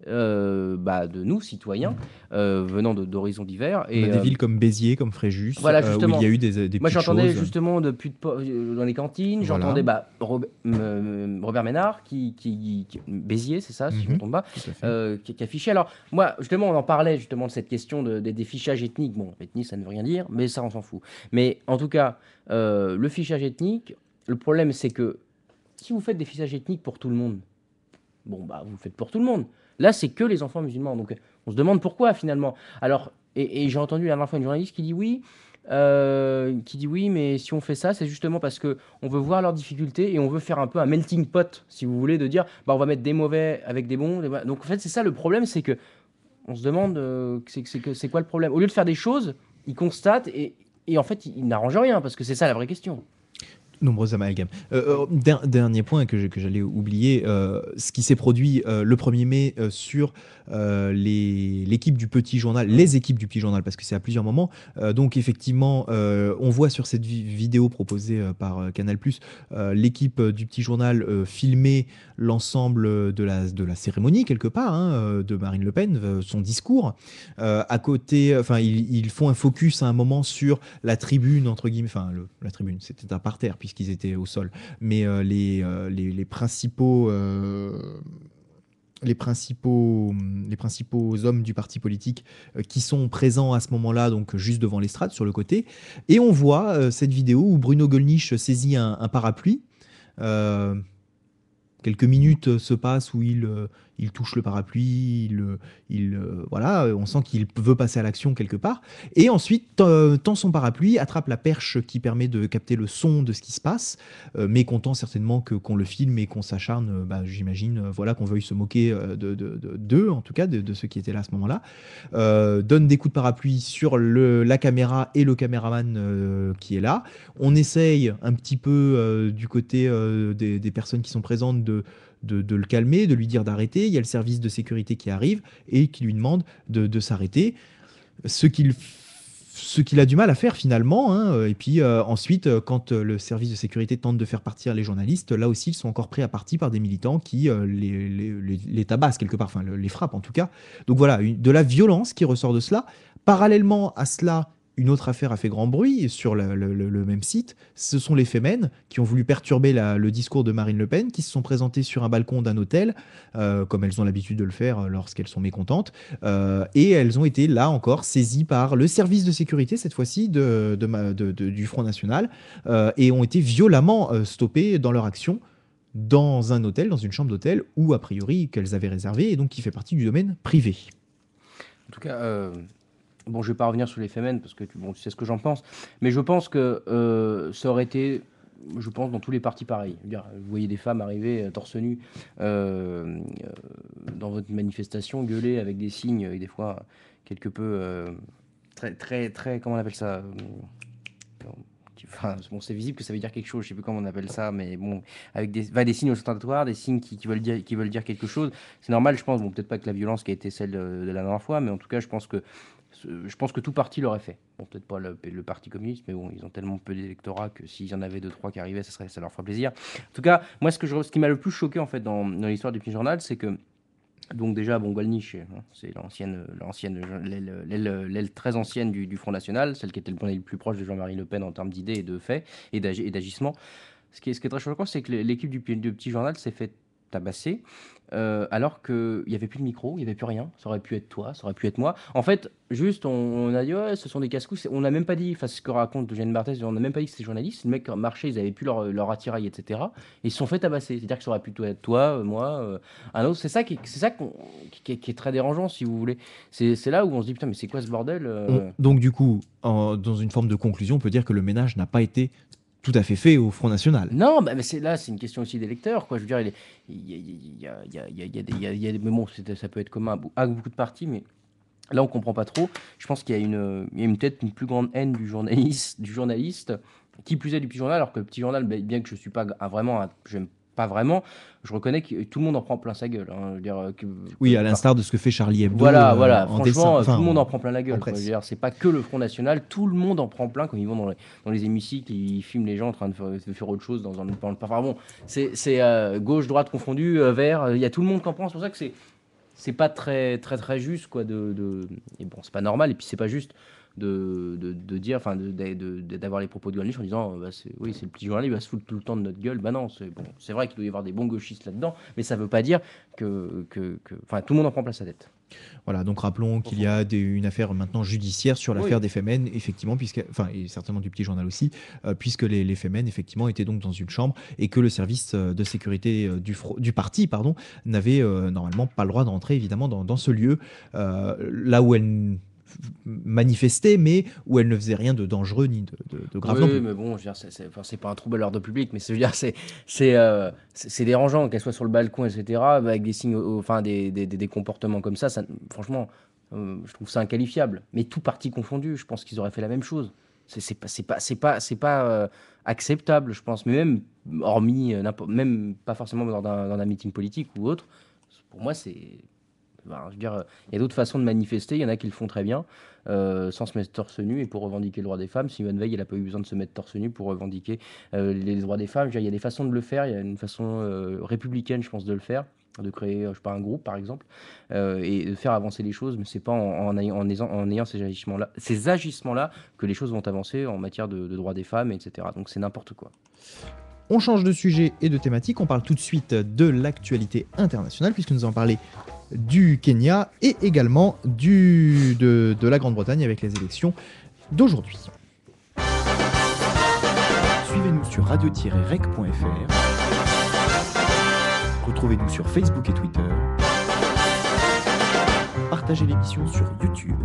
euh, bah, de nous, citoyens, euh, venant d'horizons divers. Et, des euh, villes comme Béziers, comme Fréjus, où il y a eu des, des Moi, j'entendais justement dans les cantines, j'entendais bah, Robert, Ménard, qui, qui, Béziers, c'est ça, si mhm. on qui, affichait. Alors, moi, justement, on en parlait justement de cette question de, des, fichages ethniques. Bon, ethnie, ça ne veut rien dire, mais ça, on s'en fout. Mais en tout cas, le fichage ethnique, le problème, c'est que si vous faites des fichages ethniques pour tout le monde, bon, bah, vous le faites pour tout le monde. Là, c'est que les enfants musulmans. Donc, on se demande pourquoi finalement. Alors, et, j'ai entendu la dernière fois une journaliste qui dit oui, euh, qui dit oui, mais si on fait ça, c'est justement parce que on veut voir leurs difficultés et on veut faire un peu un melting pot, si vous voulez, de dire bah on va mettre des mauvais avec des bons. Donc en fait, c'est ça le problème, c'est que on se demande euh, que c'est quoi le problème. Au lieu de faire des choses, ils constatent et, et en fait, ils n'arrangent rien parce que c'est ça la vraie question nombreuses amalgames. Euh, euh, dernier point que j'allais oublier, euh, ce qui s'est produit le 1er mai sur l'équipe du Petit Journal, les équipes du Petit Journal, parce que c'est à plusieurs moments. donc effectivement, on voit sur cette vidéo proposée par Canal+, l'équipe du Petit Journal filmer l'ensemble de la, de la cérémonie, quelque part, hein, de Marine Le Pen, son discours. à côté, enfin, ils, ils, font un focus à un moment sur la tribune, entre guillemets, enfin, la tribune, c'était un parterre, puisqu'ils étaient au sol. Mais euh, euh, les, principaux. Euh, les principaux, les principaux hommes du parti politique qui sont présents à ce moment-là, donc juste devant l'estrade, sur le côté. Et on voit cette vidéo où Bruno Gollnisch saisit un, un parapluie quelques minutes se passent où il, il touche le parapluie, il, euh, voilà, euh, on sent qu'il veut passer à l'action quelque part. Et ensuite, euh, tend son parapluie, attrape la perche qui permet de capter le son de ce qui se passe, mais content certainement que qu'on le filme et qu'on s'acharne, bah, j'imagine, voilà, qu'on veuille se moquer de d'eux, en tout cas, de, ceux qui étaient là à ce moment-là. donne des coups de parapluie sur le, la caméra et le caméraman qui est là. On essaye un petit peu du côté des personnes qui sont présentes de de, le calmer, de lui dire d'arrêter. Il y a le service de sécurité qui arrive et qui lui demande de, s'arrêter. Ce qu'il ce qu'il a du mal à faire finalement. Hein, euh, et puis euh, ensuite, euh, quand le service de sécurité tente de faire partir les journalistes, là aussi, ils sont encore pris à partie par des militants qui les, les, tabassent quelque part, enfin les frappent en tout cas. Donc voilà, de la violence qui ressort de cela. Parallèlement à cela, une autre affaire a fait grand bruit sur le, même site. Ce sont les Femen qui ont voulu perturber le discours de Marine Le Pen, qui se sont présentées sur un balcon d'un hôtel, euh, comme elles ont l'habitude de le faire euh, lorsqu'elles sont mécontentes. Euh, et elles ont été là encore saisies par le service de sécurité, cette fois-ci, du Front National, et ont été violemment stoppées dans leur action dans un hôtel, dans une chambre d'hôtel, ou a priori qu'elles avaient réservé, et donc qui fait partie du domaine privé. En tout cas, Bon, je ne vais pas revenir sur les parce que tu, bon, tu sais ce que j'en pense, mais je pense que euh, ça aurait été, je pense, dans tous les partis pareil. vous voyez des femmes arriver euh, torse nu euh, dans votre manifestation, gueuler avec des signes et des fois quelque peu très, très, très, comment on appelle ça bon, c'est visible que ça veut dire quelque chose, je ne sais plus comment on appelle ça, mais bon, avec des, des signes ostentatoires, des signes qui, veulent dire, qui veulent dire quelque chose. C'est normal, je pense, bon, peut-être pas que la violence qui a été celle de la dernière fois, mais en tout cas, je pense que je pense que tout parti l'aurait fait. Bon, peut-être pas le, Parti communiste, mais bon, ils ont tellement peu d'électorat que s'il y en avait deux, trois qui arrivaient, ça, serait, leur ferait plaisir. En tout cas, moi, ce, qui m'a le plus choqué, en fait, dans, l'histoire du Petit Journal, c'est que donc déjà, bon, Golnisch, hein, c'est l'ancienne, l'ancienne, l'aile très ancienne du, Front National, celle qui était le point le plus proche de Jean-Marie Le Pen en termes d'idées et de faits et d'agissements. Ce qui, est, ce qui est très choquant, c'est que l'équipe du, Petit Journal s'est fait tabassé, euh, alors qu'il n'y avait plus de micro, il n'y avait plus rien. Ça aurait pu être toi, ça aurait pu être moi. En fait, juste, on, a dit, ouais, ce sont des casse On n'a même pas dit, enfin, ce que raconte Eugène Barthès, on n'a même pas dit que c'était journaliste. Le mec marchait, ils n'avaient plus leur, attirail, etc. Et ils se sont fait tabasser. C'est-à-dire que ça aurait pu être toi, euh, moi, euh, un autre. C'est ça, qui, c'est ça qui, est très dérangeant, si vous voulez. C'est, là où on se dit, putain, mais c'est quoi ce bordel Donc, du coup, dans une forme de conclusion, on peut dire que le ménage n'a pas été tout à fait fait au Front National. Non, bah, mais c'est là, c'est une question aussi des lecteurs. Quoi. Je veux dire, il y a des. Mais bon, ça peut être commun à beaucoup de partis, mais là, on comprend pas trop. Je pense qu'il y a une, il une tête, une plus grande haine du journaliste, du journaliste, qui plus est du petit journal, alors que le petit journal, bah, bien que je suis pas vraiment. Un, pas vraiment. Je reconnais que tout le monde en prend plein sa gueule. Hein. dire, euh, que... oui, à l'instar de ce que fait Charlie Hebdo. Voilà, euh, voilà. Franchement, tout le monde en prend plein la gueule. C'est pas que le Front National, tout le monde en prend plein quand ils vont dans les, dans les hémicycles, ils filment les gens en train de faire, de faire autre chose dans un. Enfin bon, c'est euh, gauche, droite confondu vert. Il y a tout le monde qui en prend. C'est pour ça que c'est c'est pas très très très juste quoi de, de... et bon c'est pas normal et puis c'est pas juste de, de, de dire, enfin, d'avoir les propos de Golnisch en disant, bah, oui, c'est le petit journal, il va se foutre tout le temps de notre gueule. Bah non, c'est bon, c'est vrai qu'il doit y avoir des bons gauchistes là-dedans, mais ça ne veut pas dire que, que, que, enfin, tout le monde en prend place sa tête. Voilà, donc rappelons qu'il y a une affaire maintenant judiciaire sur l'affaire des FMN, effectivement, puisque, enfin, et certainement du petit journal aussi, euh, puisque les, les effectivement, étaient donc dans une chambre et que le service euh, de sécurité euh, du, du parti, pardon, n'avait normalement pas le droit d'entrer, évidemment, dans, ce lieu, là où elle manifesté, mais où elle ne faisait rien de dangereux ni de, de, grave. Oui, mais bon, c'est pas un trouble à l'ordre public, mais c'est euh, c'est dérangeant qu'elle soit sur le balcon, etc., bah, avec des signes, enfin des, comportements comme ça. ça franchement, euh, je trouve ça inqualifiable. Mais tout parti confondu, je pense qu'ils auraient fait la même chose. C'est pas, pas, pas euh, acceptable, je pense. Mais même, hormis, même pas forcément dans un meeting politique ou autre, pour moi, c'est bah, dire, il y a d'autres façons de manifester. Il y en a qui le font très bien, euh, sans se mettre torse nu et pour revendiquer le droit des femmes. Simone Veil, elle n'a pas eu besoin de se mettre torse nu pour revendiquer euh, les droits des femmes. il y a des façons de le faire. Il y a une façon euh, républicaine, je pense, de le faire de créer je sais un groupe par exemple et de faire avancer les choses mais c'est pas en, en, en, ayant ces agissements là ces agissements là que les choses vont avancer en matière de, de droits des femmes etc donc c'est n'importe quoi on change de sujet et de thématique, on parle tout de suite de l'actualité internationale, puisque nous allons parler du Kenya et également du, de, de la Grande-Bretagne avec les élections d'aujourd'hui. Suivez-nous sur radio-rec.fr. Retrouvez-nous sur Facebook et Twitter. Partagez l'émission sur YouTube.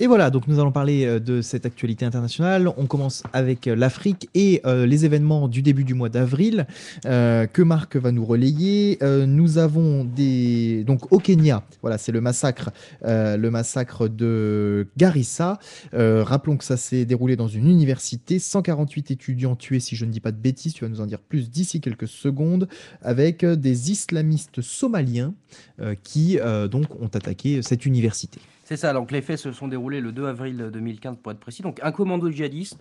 Et voilà, donc nous allons parler euh, de cette actualité internationale. On commence avec euh, l'Afrique et euh, les événements du début du mois d'avril que Marc va nous relayer. nous avons des donc au Kenya, voilà, c'est le massacre, le massacre de Garissa. rappelons que ça s'est déroulé dans une université, 148 étudiants tués, si je ne dis pas de bêtises. Tu vas nous en dire plus d'ici quelques secondes, avec des islamistes somaliens qui donc ont attaqué cette université. C'est ça, donc les faits se sont déroulés le 2 avril 2015 pour être précis. Donc un commando djihadiste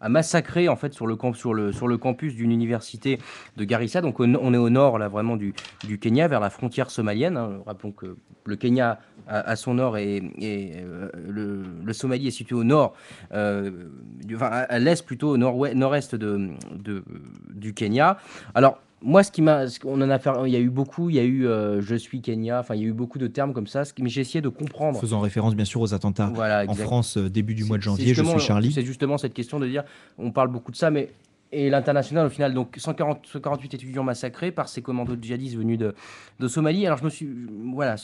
a massacré en fait sur le, campus d'une université de Garissa. Donc on est au nord là vraiment du, Kenya, vers la frontière somalienne. Hein. Rappelons que le Kenya à, son nord et, euh, le, Somalie est situé au nord, euh, du, enfin, à, l'est plutôt, au nord-est de, du Kenya. Alors moi, ce qui en a fait, il y a eu beaucoup, il y a eu euh, je suis Kenya, enfin il y a eu beaucoup de termes comme ça. mais j'ai essayé de comprendre. Faisant référence bien sûr aux attentats en France euh, début du mois de janvier, je suis Charlie. C'est justement cette question de dire, on parle beaucoup de ça, mais et l'international au final. Donc 148 étudiants massacrés par ces commandos djihadistes venus de, Somalie. Alors je me suis. Voilà,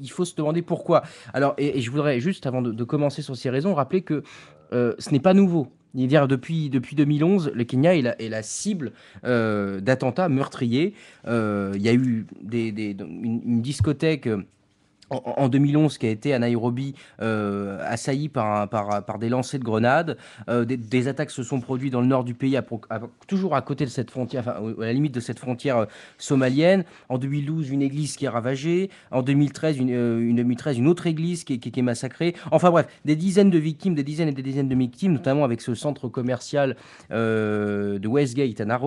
il faut se demander pourquoi. Alors, et, je voudrais juste, avant de, commencer sur ces raisons, rappeler que euh, ce n'est pas nouveau depuis, depuis 2011, le Kenya est la, cible euh, d'attentats meurtriers. Euh, il y a eu des, une, discothèque en, 2011 qui a été à Nairobi euh, assailli par, par, des lancers de grenades. Euh, des, attaques se sont produites dans le nord du pays, à, toujours à côté de cette frontière, à la limite de cette frontière euh, somalienne. En 2012, une église qui est ravagée. En 2013, une, 2013, une autre église qui, est massacrée. Enfin bref, des dizaines de victimes, des dizaines et des dizaines de victimes, notamment avec ce centre commercial de Westgate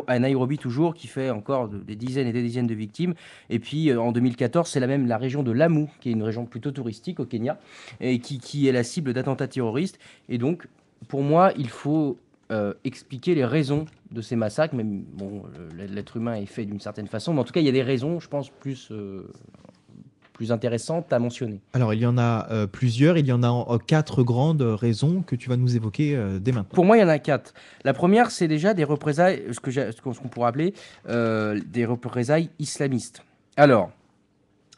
à, Nairobi toujours, qui fait encore des dizaines et des dizaines de victimes. Et puis en 2014, c'est la même la région de Lamu, qui est une région plutôt touristique au Kenya, et qui, qui est la cible d'attentats terroristes. Et donc, pour moi, il faut euh, expliquer les raisons de ces massacres. Mais bon, l'être humain est fait d'une certaine façon, mais en tout cas, il y a des raisons, je pense, plus euh, plus intéressantes à mentionner. Alors, il y en a euh, plusieurs. Il y en a quatre grandes raisons que tu vas nous évoquer dès maintenant. Pour moi, il y en a quatre. La première, c'est déjà des représailles, ce que qu'on pourrait appeler des représailles islamistes. Alors,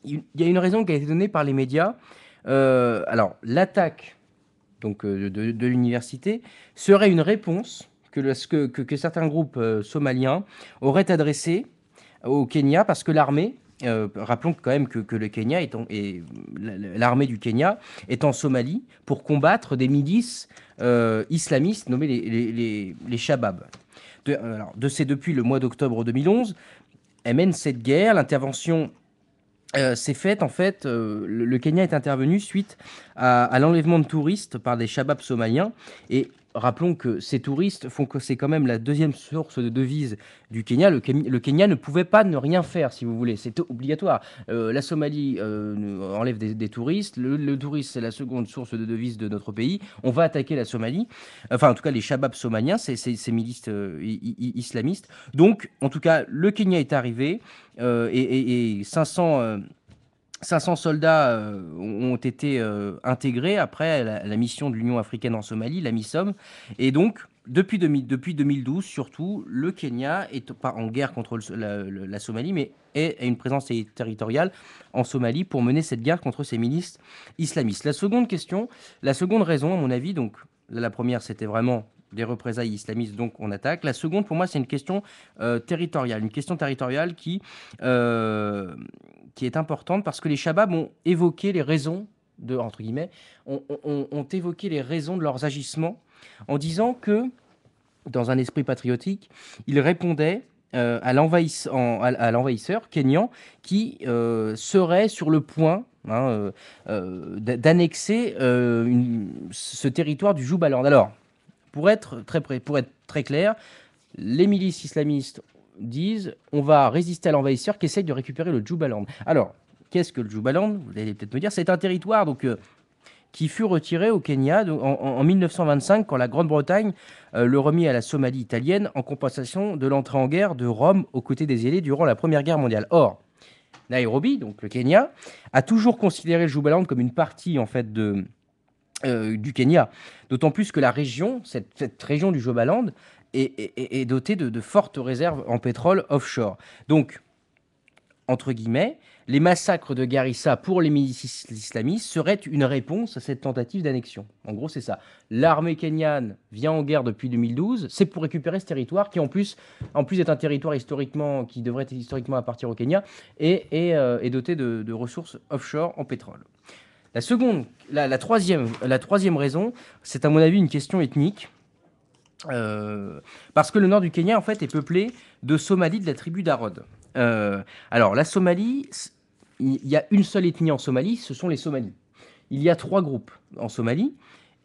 il y a une raison qui a été donnée par les médias. Euh, alors, l'attaque donc euh, de, l'université serait une réponse que, certains groupes euh, somaliens auraient adressée au Kenya parce que l'armée, rappelons quand même que, le Kenya est l'armée du Kenya est en Somalie pour combattre des milices islamistes nommées les, les, Shabab. De, ces depuis le mois d'octobre 2011, elle mène cette guerre. L'intervention euh, c'est fait en fait, euh, le, Kenya est intervenu suite à, à l'enlèvement de touristes par des Shabab somaliens. Et rappelons que ces touristes font que c'est quand même la deuxième source de devises du Kenya. Le, Kenya ne pouvait pas ne rien faire, si vous voulez. C'est obligatoire. Euh, la Somalie euh, enlève des, touristes. Le, tourisme, c'est la seconde source de devises de notre pays. On va attaquer la Somalie. Enfin, en tout cas, les Shabab somaliens, ces, ces, milices euh, islamistes. Donc, en tout cas, le Kenya est arrivé et 500 500 soldats euh, ont été euh, intégrés après la, mission de l'Union africaine en Somalie, la MISOM. Et donc, depuis, depuis 2012, surtout, le Kenya est pas en guerre contre la, Somalie, mais est, a une présence territoriale en Somalie pour mener cette guerre contre ces ministres islamistes. La seconde question, la seconde raison, à mon avis, donc la première, c'était vraiment des représailles islamistes, donc on attaque. La seconde, pour moi, c'est une question euh, territoriale, une question territoriale qui est importante parce que les shababs ont évoqué les raisons de, entre guillemets, ont, évoqué les raisons de leurs agissements en disant que, dans un esprit patriotique, ils répondaient euh, l'envahissant à l'envahisseur kényan qui euh, serait sur le point hein, euh, d'annexer ce territoire du Joubaland. Alors, pour être très, près pour être très clair, les milices islamistes disent on va résister à l'envahisseur qui essaye de récupérer le Jubaland. Alors, qu'est-ce que le Jubaland Vous allez peut-être me dire, c'est un territoire donc, euh, qui fut retiré au Kenya en, 1925 quand la Grande-Bretagne euh, le remit à la Somalie italienne en compensation de l'entrée en guerre de Rome aux côtés des ailés durant la Première Guerre mondiale. Or, Nairobi, donc le Kenya, a toujours considéré le Jubaland comme une partie en fait de, euh, du Kenya. D'autant plus que la région, cette, cette région du Jubaland, est, doté de, fortes réserves en pétrole offshore. Donc, entre guillemets, les massacres de Garissa pour les milices islamistes seraient une réponse à cette tentative d'annexion. En gros, c'est ça. L'armée kenyane vient en guerre depuis 2012, c'est pour récupérer ce territoire qui, en plus, en plus est un territoire historiquement qui devrait être historiquement partir au Kenya et, euh, est doté de, ressources offshore en pétrole. La seconde, la, troisième, la troisième raison, c'est à mon avis une question ethnique. Euh, parce que le nord du Kenya, en fait, est peuplé de Somalis de la tribu d'Arod. Euh, alors, la Somalie, il y a une seule ethnie en Somalie, ce sont les Somalis. Il y a trois groupes en Somalie,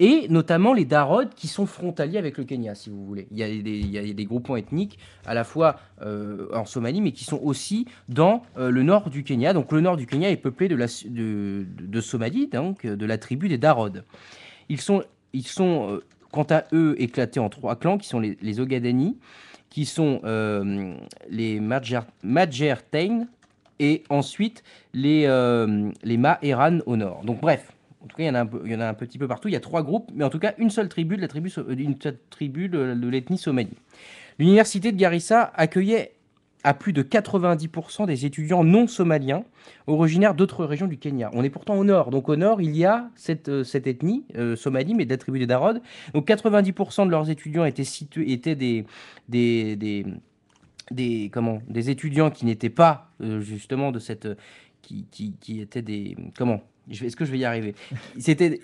et notamment les Darod qui sont frontaliers avec le Kenya, si vous voulez. Il y a des, il groupements ethniques à la fois euh, en Somalie, mais qui sont aussi dans le nord du Kenya. Donc le nord du Kenya est peuplé de, la, de, Somalie, donc de la tribu des Darod. Ils sont, ils sont quant à eux, éclatés en trois clans, qui sont les, les Ogadani, qui sont euh, les Tain, et ensuite les, euh, au nord. Donc bref, en tout cas, il y, en a un, petit peu partout. Il y a trois groupes, mais en tout cas, une seule tribu de la tribu, euh, tribu de, de l'ethnie somali. L'université de Garissa accueillait à plus de 90% des étudiants non somaliens originaires d'autres régions du Kenya. On est pourtant au nord, donc au nord, il y a cette, euh, cette ethnie, euh, Somalie, mais de Darod. Donc 90% de leurs étudiants étaient, situés, étaient des, des, des, comment, des étudiants qui n'étaient pas euh, justement de cette... Qui, qui, étaient des... Comment est-ce que je vais y arriver C'était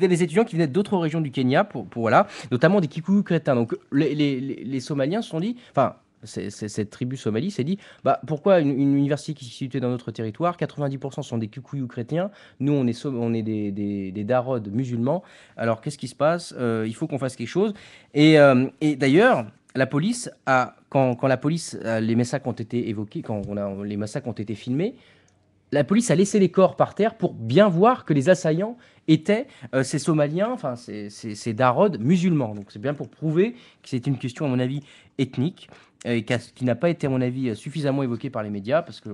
des étudiants qui venaient d'autres régions du Kenya, pour, pour, voilà, notamment des Kikuyu crétins. Donc les, Somaliens se sont dit, enfin cette tribu somalie s'est dit bah, pourquoi une, université qui est située dans notre territoire, 90% sont des ou chrétiens, nous on est, on est des, des, darodes musulmans, alors qu'est-ce qui se passe euh, Il faut qu'on fasse quelque chose. Et, euh, d'ailleurs, la police quand, les massacres ont été évoqués, quand les massacres ont été filmés, la police a laissé les corps par terre pour bien voir que les assaillants étaient euh, ces Somaliens, enfin ces, ces, musulmans. Donc c'est bien pour prouver que c'est une question, à mon avis, ethnique. Euh, et qui, n'a pas été, à mon avis, suffisamment évoqué par les médias, parce que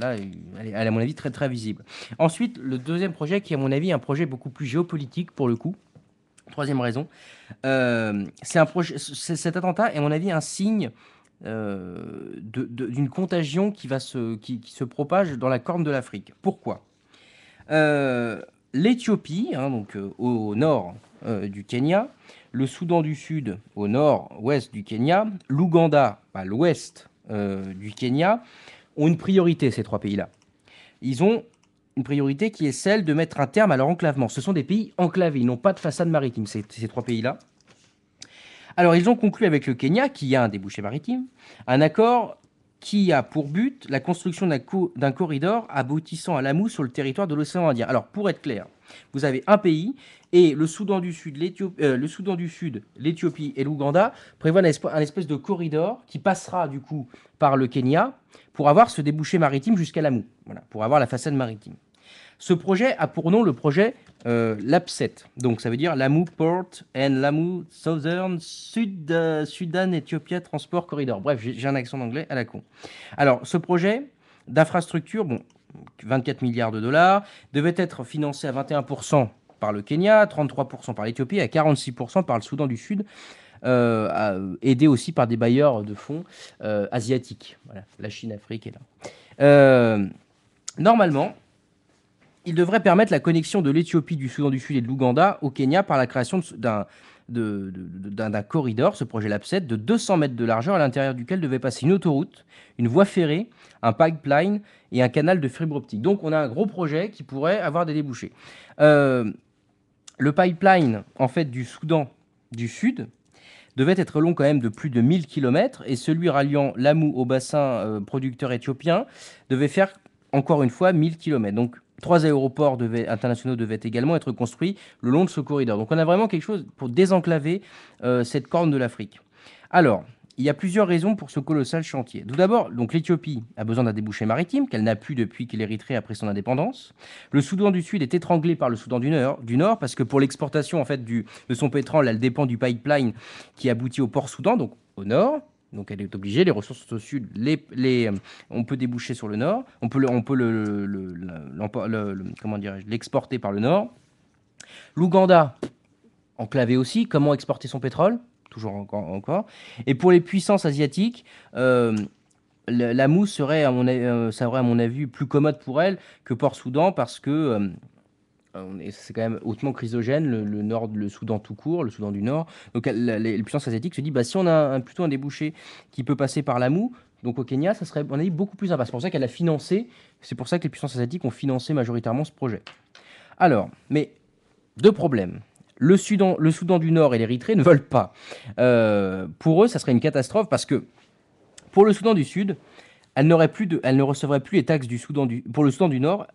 là, elle est, à mon avis, très, très visible. Ensuite, le deuxième projet, qui est, à mon avis, un projet beaucoup plus géopolitique, pour le coup, troisième raison, euh, c'est un projet, cet attentat est, à mon avis, un signe euh, d'une contagion qui, va se, qui, se propage dans la corne de l'Afrique. Pourquoi L'Éthiopie, hein, donc au nord du Kenya, le Soudan du Sud au nord-ouest du Kenya, l'Ouganda à l'ouest euh, du Kenya, ont une priorité, ces trois pays-là. Ils ont une priorité qui est celle de mettre un terme à leur enclavement. Ce sont des pays enclavés, ils n'ont pas de façade maritime, ces, ces trois pays-là. Alors, ils ont conclu avec le Kenya, qui a un débouché maritime, un accord qui a pour but la construction d'un corridor aboutissant à l'amou sur le territoire de l'océan Indien. Alors, pour être clair, vous avez un pays et le Soudan du Sud, euh, l'Éthiopie et l'Ouganda prévoient un, un, espèce de corridor qui passera du coup par le Kenya pour avoir ce débouché maritime jusqu'à l'amou, voilà, pour avoir la façade maritime. Ce projet a pour nom le projet euh, donc ça veut dire Lamu Port and Lamu Southern Sud, euh, Sudan Ethiopia Transport Corridor. Bref, j'ai un accent anglais à la con. Alors, ce projet d'infrastructure, bon, 24 milliards de dollars, devait être financé à 21% par le Kenya, 33% par l'Ethiopie et à 46% par le Soudan du Sud. Euh, aidé aussi par des bailleurs de fonds euh, asiatiques. Voilà, la Chine, Afrique est là. normalement, il devrait permettre la connexion de l'Éthiopie, du Soudan du Sud et de l'Ouganda au Kenya par la création d'un corridor, ce projet LAPSET, de 200 mètres de largeur à l'intérieur duquel devait passer une autoroute, une voie ferrée, un pipeline et un canal de fibre optique. Donc on a un gros projet qui pourrait avoir des débouchés. Euh, le pipeline en fait du Soudan du Sud devait être long quand même de plus de 1000 km et celui ralliant l'AMU au bassin euh, producteur éthiopien devait faire encore une fois 1000 km. Donc trois aéroports internationaux devaient également être construits le long de ce corridor. Donc on a vraiment quelque chose pour désenclaver euh, cette corne de l'Afrique. Alors, il y a plusieurs raisons pour ce colossal chantier. Tout d'abord, donc l'Éthiopie a besoin d'un débouché maritime qu'elle n'a plus depuis qu'elle l'Érythrée a pris son indépendance. Le Soudan du Sud est étranglé par le Soudan du Nord, parce que pour l'exportation en fait de son pétrole, elle dépend du pipeline qui aboutit au port Soudan, donc au nord donc elle est obligée. Les ressources au sud, les, les, euh, on peut déboucher sur le nord, on peut, on peut le, le, comment l'exporter par le nord. L'Ouganda, enclavé aussi, comment exporter son pétrole Toujours encore, encore. Et pour les puissances asiatiques, euh, la, mousse serait, à mon, serait, euh, à mon avis, plus commode pour elle que Port-Soudan parce que. Euh, c'est quand même hautement chrysogène, le, nord, le Soudan tout court, le Soudan du Nord. Donc les, puissances asiatiques se disent, bah, si on a un, plutôt un débouché qui peut passer par la moue, donc au Kenya, ça serait, on a dit, beaucoup plus sympa. C'est pour ça qu'elle a financé, c'est pour ça que les puissances asiatiques ont financé majoritairement ce projet. Alors, mais deux problèmes. Le Soudan, le Soudan du Nord et l'Érythrée ne veulent pas. Euh, pour eux, ça serait une catastrophe parce que pour le Soudan du Sud, elle, n'aurait plus de, elle ne recevrait plus les taxes du Soudan du, pour le Soudan du Nord,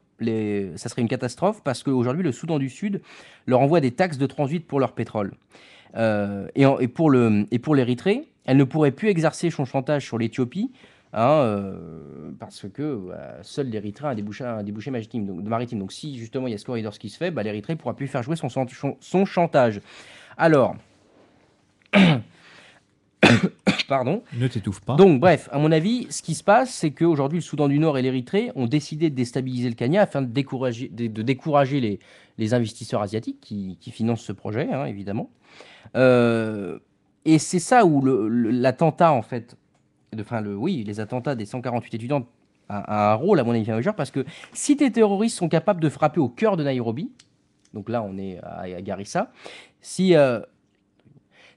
ça serait une catastrophe parce qu'aujourd'hui, le Soudan du Sud leur envoie des taxes de transit pour leur pétrole. Euh, et, et, pour le, et pour l'Érythrée, elle ne pourrait plus exercer son chantage sur l'Éthiopie hein, euh, parce que seule seul l'Érythrée a un débouché, un débouché maritime. Donc, maritime. donc si justement il y a ce corridor qui se fait, bah, l'Érythrée pourra plus faire jouer son, son chantage. Alors, pardon. Ne t'étouffe pas. Donc, bref, à mon avis, ce qui se passe, c'est qu'aujourd'hui, le Soudan du Nord et l'Érythrée ont décidé de déstabiliser le Kenya afin de décourager, de, décourager les, les, investisseurs asiatiques qui, financent ce projet, hein, évidemment. Euh, et c'est ça où l'attentat, en fait, de, enfin, le, oui, les attentats des 148 étudiants a, un rôle, à mon avis, majeur, parce que si tes terroristes sont capables de frapper au cœur de Nairobi, donc là, on est à, Garissa, si. Euh,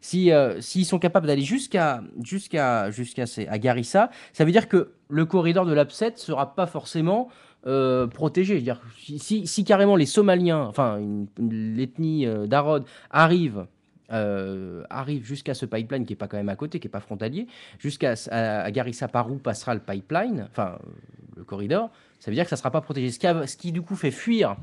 si euh, s'ils sont capables d'aller jusqu'à jusqu'à jusqu'à Garissa, ça veut dire que le corridor de ne sera pas forcément euh, protégé. -dire, si, carrément les Somaliens, enfin l'ethnie euh, d'Arod arrive arrive jusqu'à ce pipeline qui est pas quand même à côté, qui est pas frontalier, jusqu'à Garissa par où passera le pipeline, enfin le corridor, ça veut dire que ça sera pas protégé. Ce qui, ce qui du coup fait fuir,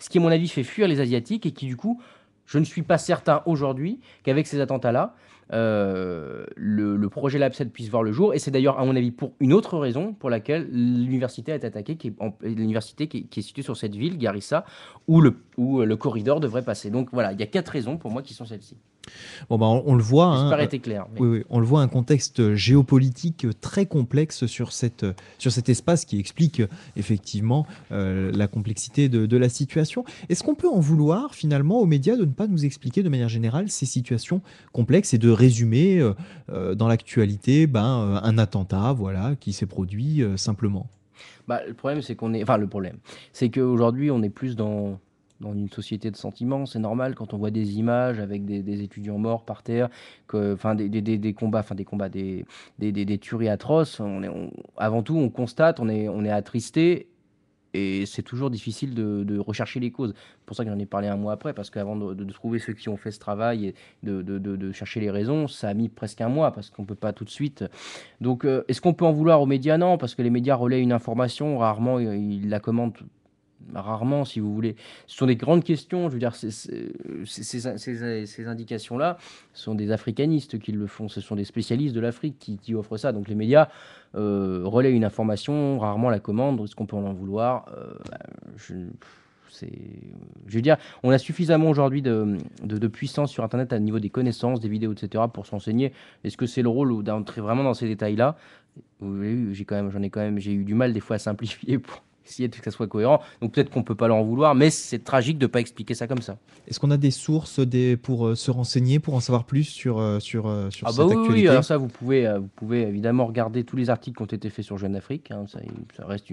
ce qui à mon avis fait fuir les Asiatiques et qui du coup je ne suis pas certain aujourd'hui qu'avec ces attentats-là, euh, le, projet Labset puisse voir le jour. Et c'est d'ailleurs, à mon avis, pour une autre raison pour laquelle l'université a été attaquée, qui l'université qui, est située sur cette ville, Garissa, où le corridor devrait passer. Donc voilà, il y a quatre raisons pour moi qui sont celles-ci. Bon, ben on, le voit. Hein, euh, clair. Oui, oui, on le voit, un contexte géopolitique très complexe sur, cette, sur cet espace qui explique effectivement euh, la complexité de, la situation. Est-ce qu'on peut en vouloir finalement aux médias de ne pas nous expliquer de manière générale ces situations complexes et de résumer euh, dans l'actualité ben, un attentat voilà, qui s'est produit simplement bah, le problème, c'est qu'on est. Enfin, le problème, c'est qu'aujourd'hui, on est plus dans dans une société de sentiments. C'est normal quand on voit des images avec des, étudiants morts par terre, que, enfin, des, combats, enfin, des combats, des, des, tueries atroces. On est, avant tout, on constate, on est, on est attristé et c'est toujours difficile de, de, rechercher les causes. C'est pour ça que j'en ai parlé un mois après, parce qu'avant de, trouver ceux qui ont fait ce travail et de, de, chercher les raisons, ça a mis presque un mois, parce qu'on ne peut pas tout de suite. Donc, euh, est-ce qu'on peut en vouloir aux médias Non, parce que les médias relaient une information, rarement ils la commentent rarement, si vous voulez. Ce sont des grandes questions. Je veux dire, ces, ces, indications-là sont des africanistes qui le font. Ce sont des spécialistes de l'Afrique qui, offrent ça. Donc les médias euh, relaient une information, rarement la commandent. Est-ce qu'on peut en vouloir euh, ben, je, veux dire, on a suffisamment aujourd'hui de, puissance sur Internet à niveau des connaissances, des vidéos, etc., pour s'enseigner. Est-ce que c'est le rôle d'entrer vraiment dans ces détails-là J'ai quand même, j'en ai quand même, j'ai eu du mal des fois à simplifier pour, que ça soit cohérent. Donc peut-être qu'on peut pas leur en vouloir, mais c'est tragique de pas expliquer ça comme ça. Est-ce qu'on a des sources des, pour euh, se renseigner, pour en savoir plus sur, euh, sur, euh, sur ah cette bah actualité oui, ça, vous pouvez, vous pouvez évidemment regarder tous les articles qui ont été faits sur Jeune Afrique. Hein. ça, reste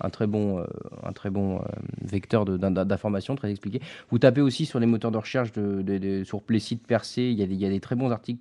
un très bon, un très bon vecteur d'information, très expliqué. Vous tapez aussi sur les moteurs de recherche, de, de, sur les sites Percé, il y, a des, il y a des très bons articles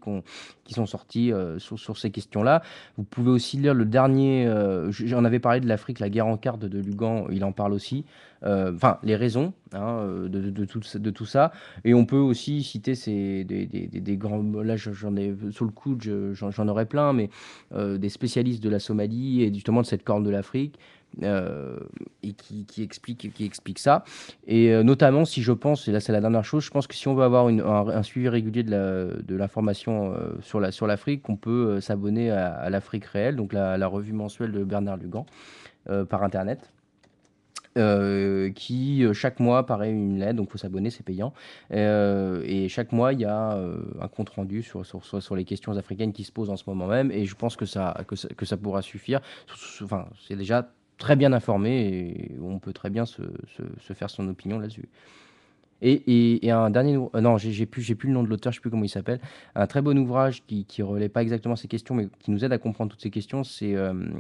qui sont sortis sur, sur, ces questions-là. Vous pouvez aussi lire le dernier, j'en avais parlé de l'Afrique, la guerre en carte de Luc il en parle aussi. Euh, enfin, les raisons hein, euh, de, tout, de, tout, ça. Et on peut aussi citer ces, des, grands. Là, j'en ai sous le coup, j'en aurais plein, mais euh, des spécialistes de la Somalie et justement de cette corne de l'Afrique. et qui, qui, explique, qui explique ça. Et notamment, si je pense, et là c'est la dernière chose, je pense que si on veut avoir un, suivi régulier de l'information de sur l'Afrique, la, sur on peut s'abonner à, l'Afrique réelle, donc la, revue mensuelle de Bernard Lugan par Internet. Euh, qui euh, chaque mois paraît une lettre, donc il faut s'abonner, c'est payant. Euh, et chaque mois, il y a un compte rendu sur, sur, les questions africaines qui se posent en ce moment même, et je pense que ça, que ça, pourra suffire. Enfin, c'est déjà très bien informé et on peut très bien se, se faire son opinion là-dessus. Et, un dernier, euh, non, j'ai plus, j'ai plus le nom de l'auteur, je sais plus comment il s'appelle. Un très bon ouvrage qui, qui relaie pas exactement ces questions, mais qui nous aide à comprendre toutes ces questions. C'est, euh, euh,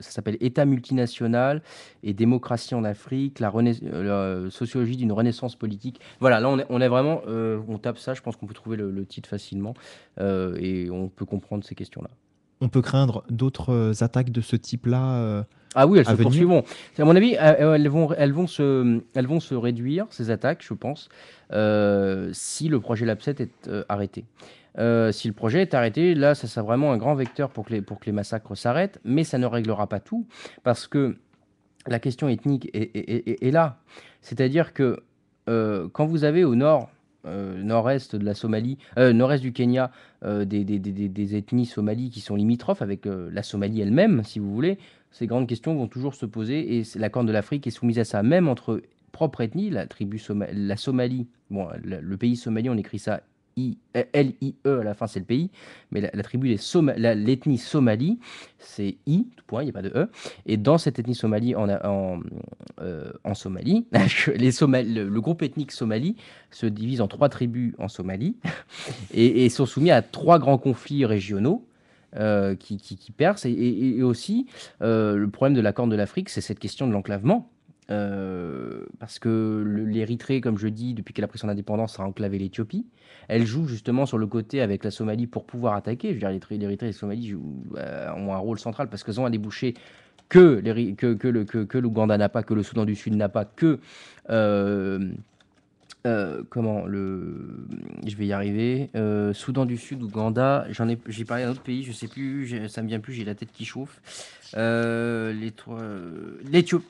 ça s'appelle État multinational et démocratie en Afrique, la, sociologie d'une renaissance politique. Voilà, là on est, vraiment, on tape ça, je pense qu'on peut trouver le titre facilement et on peut comprendre ces questions-là. On peut craindre d'autres attaques de ce type-là ah oui, elles se poursuivront. À mon avis, elles vont, elles, vont se, elles vont se réduire, ces attaques, je pense, euh, si le projet Lapset est euh, arrêté. Euh, si le projet est arrêté, là, ça sera vraiment un grand vecteur pour que les, pour que les massacres s'arrêtent, mais ça ne réglera pas tout, parce que la question ethnique est, là. C'est-à-dire que quand vous avez au nord nord-est de la Somalie, nord-est du Kenya, des, des, des, ethnies somalies qui sont limitrophes avec la Somalie elle-même, si vous voulez, ces grandes questions vont toujours se poser et la Corne de l'Afrique est soumise à ça, même entre propres ethnies, la tribu Somalie, le, pays somalien, on écrit ça euh, L-I-E à la fin, c'est le pays, mais l'ethnie Somalie, c'est I, tout point, il n'y a pas de E, et dans cette ethnie Somalie, en, en, euh, Somalie, le, groupe ethnique Somalie se divise en trois tribus en Somalie et, et sont soumis à trois grands conflits régionaux euh, qui, qui, perce. Et, aussi, euh, le problème de la Corne de l'Afrique, c'est cette question de l'enclavement. Euh, parce que l'Érythrée, comme je dis, depuis qu'elle a pris son indépendance, a enclavé l'Éthiopie. Elle joue justement sur le côté avec la Somalie pour pouvoir attaquer. Je veux dire, l'Érythrée et la Somalie jouent, ont un rôle central parce qu'elles ont un débouché que, que, que, le, que, que l'Ouganda n'a pas, que le Soudan du Sud n'a pas, que euh, comment le je vais y arriver, euh, Soudan du Sud, Ouganda, j'en ai j'ai parlé d'un autre pays, je sais plus, ça me vient plus, j'ai la tête qui chauffe. Euh, les trois,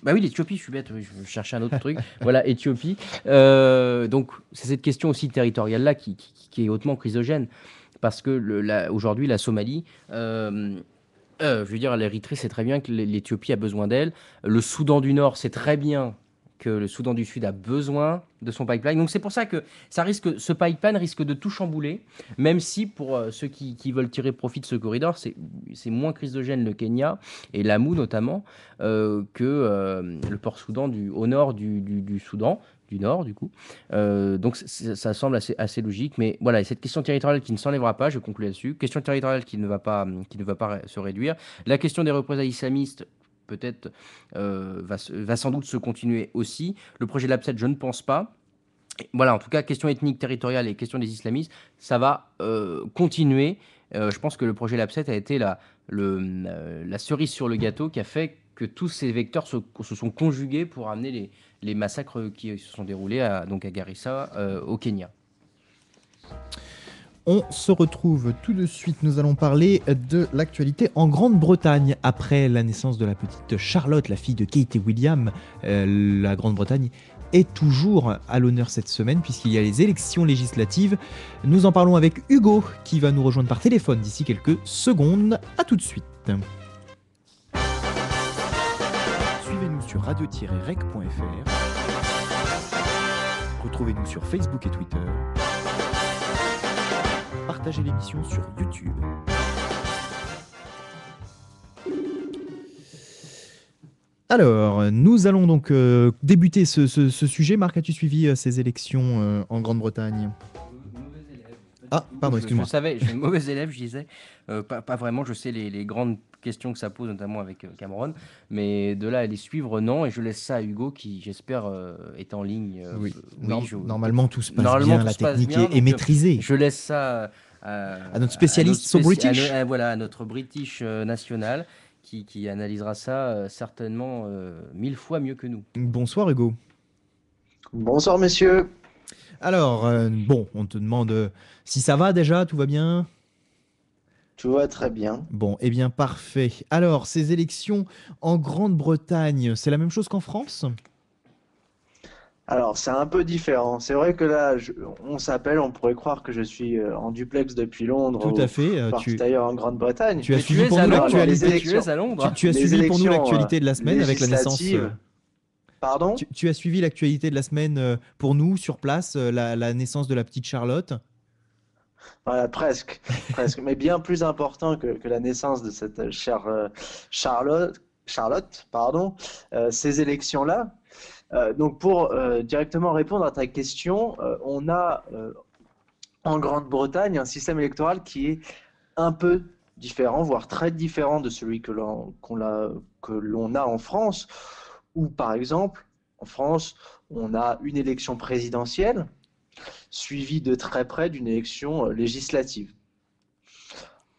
bah oui, l'Éthiopie, je suis bête, je cherchais un autre truc. Voilà, Éthiopie, donc c'est cette question aussi territoriale-là qui est hautement chrysogène parce que aujourd'hui, la Somalie, je veux dire l'Érythrée, c'est très bien que l'Éthiopie a besoin d'elle. Le Soudan du Nord, c'est très bien que le Soudan du Sud a besoin de son pipeline. Donc c'est pour ça que ça risque, ce pipeline risque de tout chambouler, même si pour euh, ceux qui, veulent tirer profit de ce corridor, c'est moins christogène le Kenya et l'Amou notamment euh, que euh, le port Soudan du, au nord du, du, Soudan, du Nord, du coup. donc ça semble assez, logique, mais voilà, cette question territoriale qui ne s'enlèvera pas, je conclue là-dessus, question territoriale qui ne, va pas, qui ne va pas se réduire, la question des représailles islamistes, peut-être euh, va, sans doute se continuer aussi. Le projet de l'APSET, je ne pense pas. Voilà, en tout cas, question ethnique, territoriale et question des islamistes, ça va euh, continuer. Euh, je pense que le projet LAPSET a été la, cerise sur le gâteau qui a fait que tous ces vecteurs se, sont conjugués pour amener les, massacres qui se sont déroulés à, donc à Garissa, au Kenya. On se retrouve tout de suite. Nous allons parler de l'actualité en Grande-Bretagne. Après la naissance de la petite Charlotte, la fille de Kate et William, euh, la Grande-Bretagne est toujours à l'honneur cette semaine puisqu'il y a les élections législatives. Nous en parlons avec Hugo qui va nous rejoindre par téléphone d'ici quelques secondes. A tout de suite. Suivez-nous sur radio-rec.fr. Retrouvez-nous sur Facebook et Twitter partager l'émission sur YouTube. Alors, nous allons donc euh, débuter ce, sujet. Marc, as-tu suivi euh, ces élections euh, en Grande-Bretagne ah, pardon, excuse-moi. Je savais, je suis mauvais élève, je disais. Euh, pas, vraiment, je sais les, grandes questions que ça pose, notamment avec euh, Cameron. Mais de là à les suivre, non. Et je laisse ça à Hugo qui, j'espère, euh, est en ligne. oui, normalement, tout se passe bien. La technique est, maîtrisée. Je laisse ça à, à notre spécialiste, son British. voilà, à notre British national qui analysera ça certainement mille fois mieux que nous. Bonsoir, Hugo. Bonsoir, messieurs. Alors, euh, bon, on te demande euh, si ça va déjà, tout va bien tout va très bien. Bon, eh bien parfait. Alors, ces élections en Grande-Bretagne, c'est la même chose qu'en France alors, c'est un peu différent. C'est vrai que là, on s'appelle, on pourrait croire que je suis euh, en duplex depuis Londres. Tout à fait. Tu tu d'ailleurs en Grande-Bretagne. Tu as suivi pour Tu, as suivi pour nous l'actualité de la semaine avec la naissance tu, as suivi l'actualité de la semaine euh, pour nous, sur place, euh, la, naissance de la petite Charlotte voilà, presque, presque, mais bien plus important que, la naissance de cette chère euh, Charlotte, Charlotte, pardon, ces élections-là. donc pour directement répondre à ta question, on a en Grande-Bretagne un système électoral qui est un peu différent, voire très différent de celui que l'on a en France où, par exemple, en France, on a une élection présidentielle suivie de très près d'une élection euh, législative.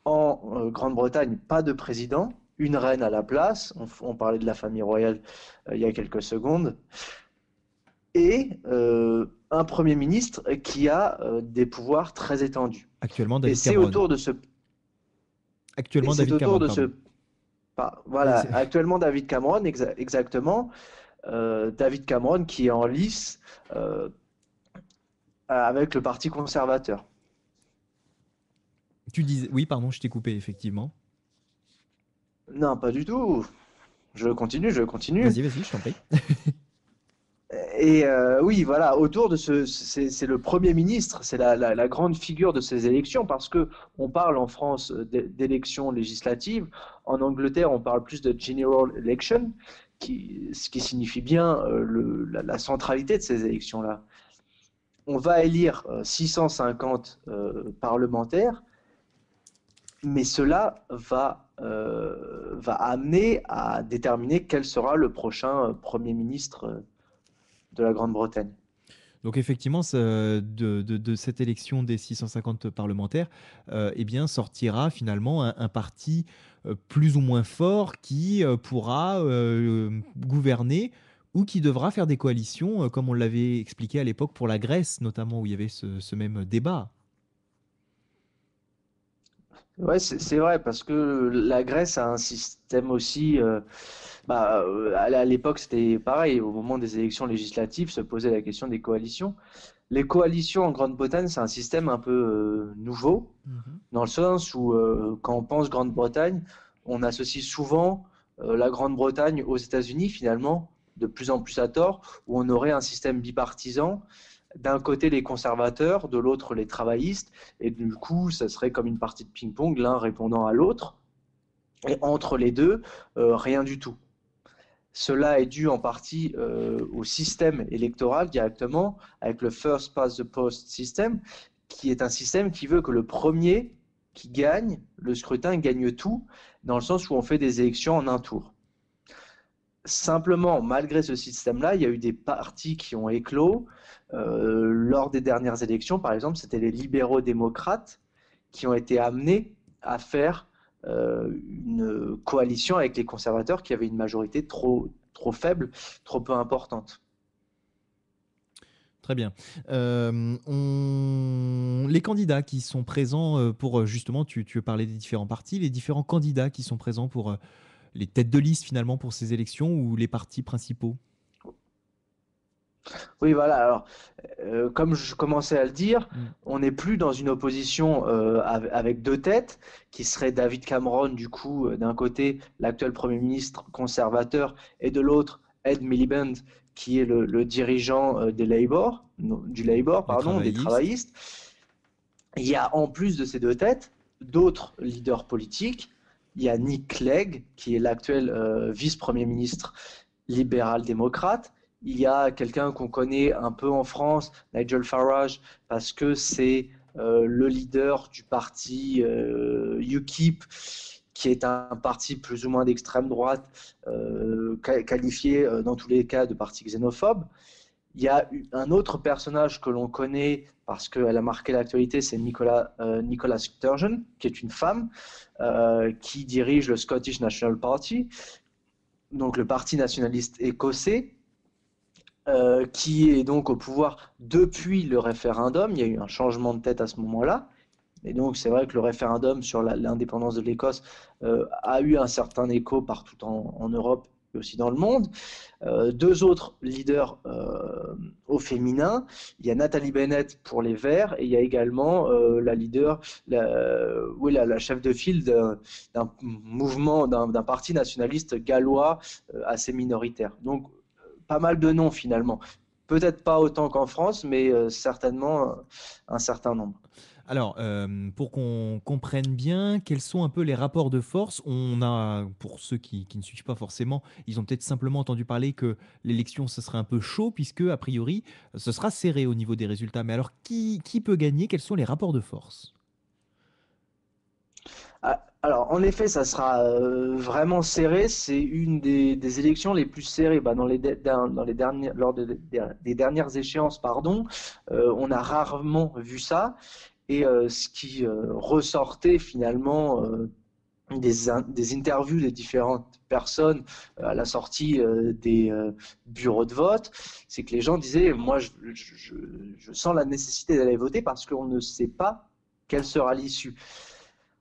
En euh, Grande-Bretagne, pas de président, une reine à la place. On, parlait de la famille royale euh, il y a quelques secondes. Et un Premier ministre qui a des pouvoirs très étendus. Actuellement, David c'est autour de ce. Actuellement, David autour de ce voilà, actuellement David Cameron, exactement. Euh, David Cameron qui est en lice euh, avec le Parti conservateur. Tu disais, oui, pardon, je t'ai coupé, effectivement. Non, pas du tout. Je continue, je continue. Vas-y, vas-y, je t'en prie. Et euh, oui, voilà, autour de ce, c'est le Premier ministre, c'est la, grande figure de ces élections, parce que on parle en France d'élections législatives, en Angleterre on parle plus de general election, qui, ce qui signifie bien euh, la, centralité de ces élections-là. On va élire 650 euh, parlementaires, mais cela va, va amener à déterminer quel sera le prochain Premier ministre de la Grande-Bretagne. Donc effectivement, de, cette élection des 650 parlementaires, euh, eh bien sortira finalement un, parti euh, plus ou moins fort qui euh, pourra gouverner ou qui devra faire des coalitions, comme on l'avait expliqué à l'époque pour la Grèce, notamment où il y avait ce même débat. Oui, c'est vrai parce que la Grèce a un système aussi. Euh, bah, euh, à l'époque, c'était pareil. Au moment des élections législatives, se posait la question des coalitions. Les coalitions en Grande-Bretagne, c'est un système un peu euh, nouveau, mhm. dans le sens où quand on pense Grande-Bretagne, on associe souvent la Grande-Bretagne aux États-Unis, finalement, de plus en plus à tort, où on aurait un système bipartisan d'un côté les conservateurs, de l'autre les travaillistes, et du coup, ça serait comme une partie de ping-pong, l'un répondant à l'autre, et entre les deux, euh, rien du tout. Cela est dû en partie euh, au système électoral directement, avec le first past the post system, qui est un système qui veut que le premier qui gagne le scrutin gagne tout, dans le sens où on fait des élections en un tour. Simplement, malgré ce système-là, il y a eu des partis qui ont éclos, euh, lors des dernières élections, par exemple, c'était les libéraux démocrates qui ont été amenés à faire euh, une coalition avec les conservateurs qui avaient une majorité trop, trop faible, trop peu importante. Très bien. Euh, les candidats qui sont présents pour, justement, tu, tu parlais des différents partis, les différents candidats qui sont présents pour les têtes de liste finalement pour ces élections ou les partis principaux oui, voilà. Alors, euh, comme je commençais à le dire, mm. on n'est plus dans une opposition euh, avec deux têtes, qui serait David Cameron, du coup, euh, d'un côté, l'actuel Premier ministre conservateur, et de l'autre, Ed Miliband, qui est le, dirigeant des Labour, du Labour, pardon, des travaillistes. Il y a, en plus de ces deux têtes, d'autres leaders politiques. Il y a Nick Clegg, qui est l'actuel vice-premier ministre libéral-démocrate, il y a quelqu'un qu'on connaît un peu en France, Nigel Farage, parce que c'est euh, le leader du parti euh, UKIP, qui est un parti plus ou moins d'extrême droite, euh, qualifié dans tous les cas de parti xénophobe. Il y a un autre personnage que l'on connaît parce qu'elle a marqué l'actualité, c'est nicolas Nicola Sturgeon, qui est une femme qui dirige le Scottish National Party, donc le parti nationaliste écossais, euh, qui est donc au pouvoir depuis le référendum. Il y a eu un changement de tête à ce moment-là. Et donc, c'est vrai que le référendum sur l'indépendance de l'Écosse euh, a eu un certain écho partout en, Europe et aussi dans le monde. Euh, deux autres leaders au féminin, il y a Nathalie Bennett pour les Verts et il y a également la leader, la, la, la, chef de file d'un mouvement, d'un parti nationaliste gallois assez minoritaire. Donc, pas mal de noms finalement. Peut-être pas autant qu'en France, mais euh, certainement euh, un certain nombre. Alors, euh, pour qu'on comprenne bien, quels sont un peu les rapports de force On a, pour ceux qui, qui, ne suivent pas forcément, ils ont peut-être simplement entendu parler que l'élection, ce serait un peu chaud, puisque, a priori, ce sera serré au niveau des résultats. Mais alors, qui peut gagner Quels sont les rapports de force ah, alors, en effet, ça sera euh, vraiment serré. C'est une des, élections les plus serrées. Bah, lors des dernières échéances, pardon, euh, on a rarement vu ça. Et euh, ce qui ressortait finalement des, interviews des différentes personnes à la sortie des bureaux de vote, c'est que les gens disaient moi je sens la nécessité d'aller voter parce qu'on ne sait pas quelle sera l'issue.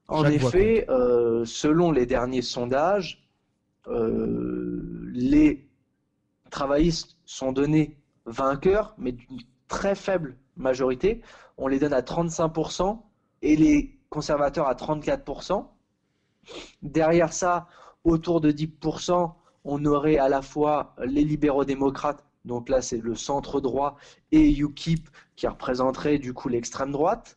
En effet, hein. euh, selon les derniers sondages, euh, les travaillistes sont donnés vainqueurs, mais d'une très faible majorité. On les donne à 35% et les conservateurs à 34%. Derrière ça, autour de 10%, on aurait à la fois les libéraux démocrates, donc là c'est le centre droit, et UKIP qui représenterait du coup l'extrême droite.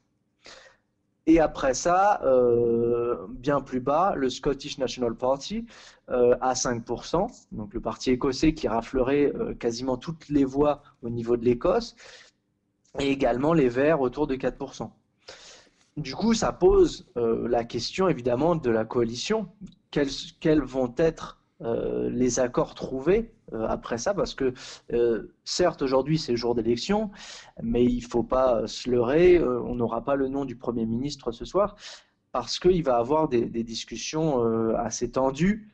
Et après ça, euh, bien plus bas, le Scottish National Party euh, à 5%, donc le parti écossais qui raflerait euh, quasiment toutes les voix au niveau de l'Écosse, et également les Verts autour de 4%. Du coup, ça pose la question évidemment de la coalition. quels quelles vont être euh, les accords trouvés euh, après ça, parce que euh, certes aujourd'hui c'est jour d'élection, mais il ne faut pas se leurrer, on n'aura pas le nom du Premier ministre ce soir, parce qu'il va avoir des, des discussions assez tendues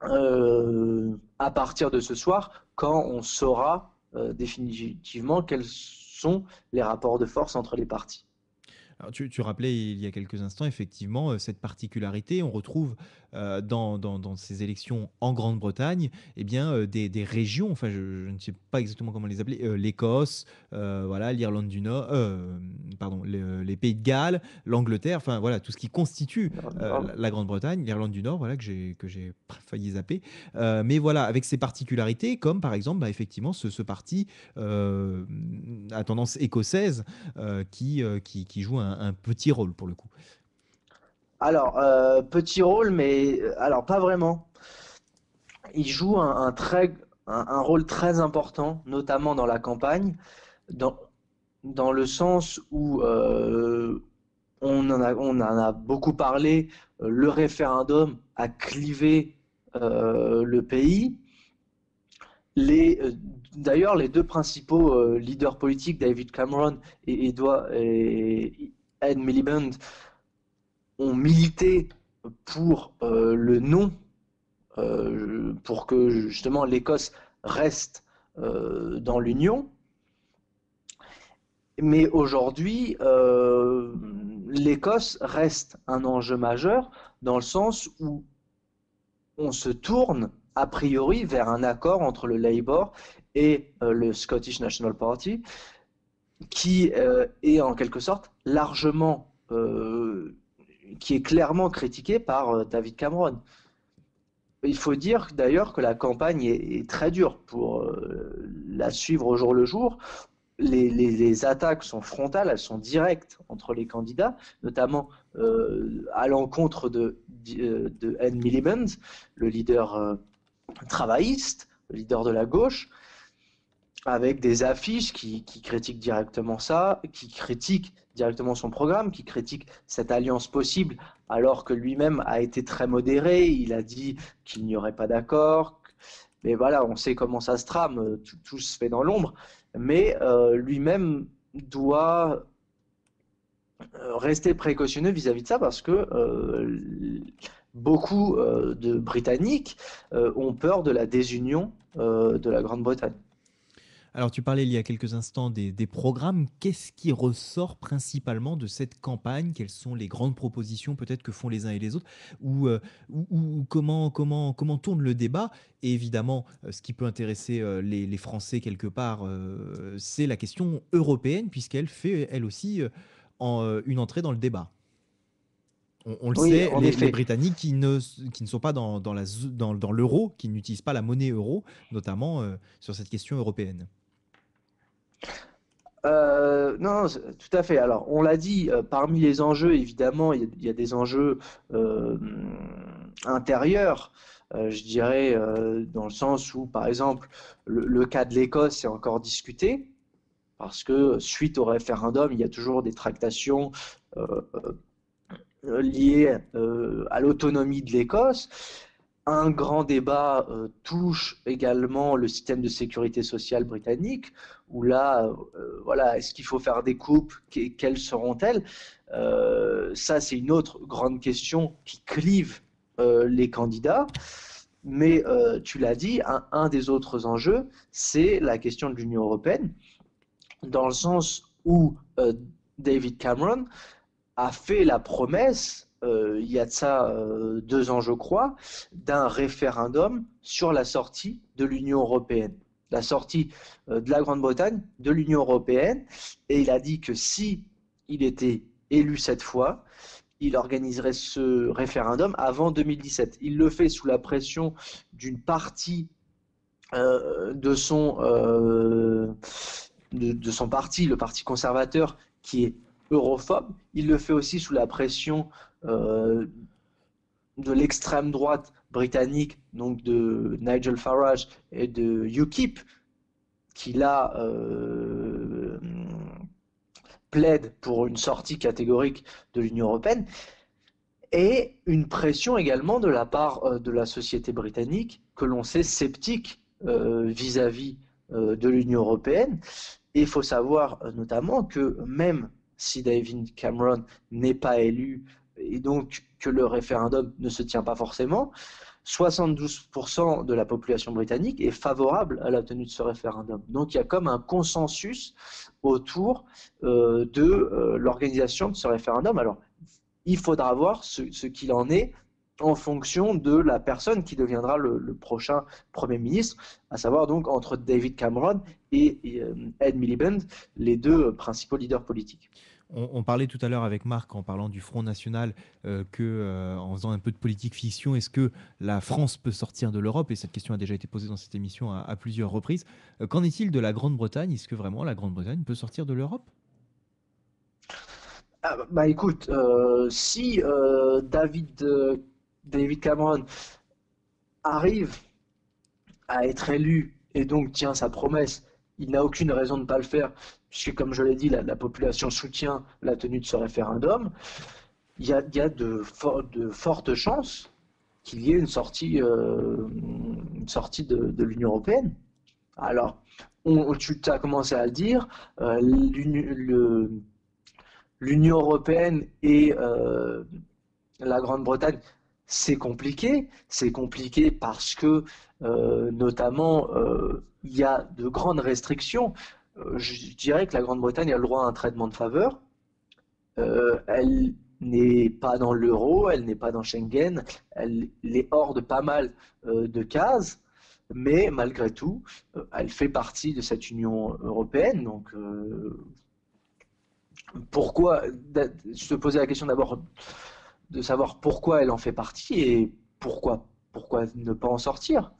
à partir de ce soir, quand on saura définitivement quels sont les rapports de force entre les partis tu, rappelais il y a quelques instants, effectivement, euh, cette particularité. On retrouve euh, dans, ces élections en Grande-Bretagne eh bien, euh, des, régions, enfin, je, ne sais pas exactement comment les appeler, l'Écosse, voilà, l'Irlande du Nord, pardon, les, Pays de Galles, l'Angleterre, enfin, voilà, tout ce qui constitue la Grande-Bretagne, l'Irlande du Nord, voilà, que j'ai failli zapper. mais voilà, avec ces particularités, comme par exemple, bah, effectivement, ce, parti à tendance écossaise qui, qui joue un un, petit rôle pour le coup. Alors, euh, petit rôle, mais euh, alors pas vraiment. Il joue un, très, un, rôle très important, notamment dans la campagne, dans, dans le sens où euh, on, en a, on, en a, beaucoup parlé, le référendum a clivé le pays. Les D'ailleurs, les deux principaux leaders politiques, David Cameron et, Edouard, et Ed Miliband ont milité pour euh, le non, euh, pour que justement l'Écosse reste euh, dans l'Union. Mais aujourd'hui, l'Écosse reste un enjeu majeur dans le sens où on se tourne a priori vers un accord entre le Labour et le Scottish National Party qui euh, est en quelque sorte largement, euh, qui est clairement critiqué par euh, David Cameron. Il faut dire d'ailleurs que la campagne est, très dure pour la suivre au jour le jour. Les, attaques sont frontales, elles sont directes entre les candidats, notamment à l'encontre de, Anne Miliband, le leader travailliste, le leader de la gauche, avec des affiches qui, critiquent directement ça, qui critiquent directement son programme, qui critiquent cette alliance possible, alors que lui-même a été très modéré, il a dit qu'il n'y aurait pas d'accord, mais voilà, on sait comment ça se trame, tout, se fait dans l'ombre, mais euh, lui-même doit euh, rester précautionneux vis-à-vis de ça parce que euh, beaucoup de Britanniques ont peur de la désunion de la Grande-Bretagne. Alors tu parlais il y a quelques instants des, programmes. Qu'est-ce qui ressort principalement de cette campagne Quelles sont les grandes propositions peut-être que font les uns et les autres Ou, euh, comment, comment, tourne le débat Et évidemment, euh, ce qui peut intéresser euh, les, Français quelque part, c'est la question européenne, puisqu'elle fait elle aussi une entrée dans le débat. On, le sait, les, Britanniques qui ne, qui ne sont pas dans, dans l'euro, qui n'utilisent pas la monnaie euro, notamment sur cette question européenne. Euh, non, tout à fait. Alors, on l'a dit, euh, parmi les enjeux, évidemment, il y, a des enjeux euh, intérieurs, je dirais, dans le sens où, par exemple, le cas de l'Écosse est encore discuté, parce que suite au référendum, il y a toujours des tractations liées à l'autonomie de l'Écosse un grand débat euh, touche également le système de sécurité sociale britannique, où là, euh, voilà, est-ce qu'il faut faire des coupes et Quelles seront-elles euh, Ça, c'est une autre grande question qui clive les candidats. Mais tu l'as dit, un, des autres enjeux, c'est la question de l'Union européenne, dans le sens où David Cameron a fait la promesse euh, il y a de ça euh, deux ans, je crois, d'un référendum sur la sortie de l'Union européenne, la sortie euh, de la Grande-Bretagne de l'Union européenne, et il a dit que si il était élu cette fois, il organiserait ce référendum avant 2017. Il le fait sous la pression d'une partie de son de son parti, le parti conservateur, qui est europhobe. Il le fait aussi sous la pression euh, de l'extrême droite britannique, donc de Nigel Farage et de UKIP, qui là euh, plaide pour une sortie catégorique de l'Union européenne, et une pression également de la part euh, de la société britannique, que l'on sait sceptique euh, vis-à-vis de l'Union européenne. il faut savoir notamment que même si David Cameron n'est pas élu et donc que le référendum ne se tient pas forcément, 72% de la population britannique est favorable à la tenue de ce référendum. Donc il y a comme un consensus autour euh, de euh, l'organisation de ce référendum. Alors il faudra voir ce, qu'il en est en fonction de la personne qui deviendra le, prochain Premier ministre, à savoir donc entre David Cameron et euh, Ed Miliband, les deux principaux leaders politiques. On, parlait tout à l'heure avec Marc en parlant du Front National euh, que, euh, en faisant un peu de politique fiction, est-ce que la France peut sortir de l'Europe Et cette question a déjà été posée dans cette émission à, plusieurs reprises. Euh, qu'en est-il de la Grande-Bretagne Est-ce que vraiment la Grande-Bretagne peut sortir de l'Europe ah, bah, écoute, si David Cameron arrive à être élu et donc tient sa promesse, il n'a aucune raison de ne pas le faire puisque comme je l'ai dit, la, population soutient la tenue de ce référendum, il y a, de, fortes chances qu'il y ait une sortie, euh, de, l'Union européenne. Alors, tu as commencé à le dire, euh, l'Union européenne et euh, la Grande-Bretagne, c'est compliqué. C'est compliqué parce que, notamment, il y a de grandes restrictions. Euh, je dirais que la Grande-Bretagne a le droit à un traitement de faveur. Euh, elle n'est pas dans l'euro, elle n'est pas dans Schengen, elle, est hors de pas mal euh, de cases, mais malgré tout, elle fait partie de cette Union européenne. Donc, pourquoi se poser la question d'abord de savoir pourquoi elle en fait partie et pourquoi, pourquoi ne pas en sortir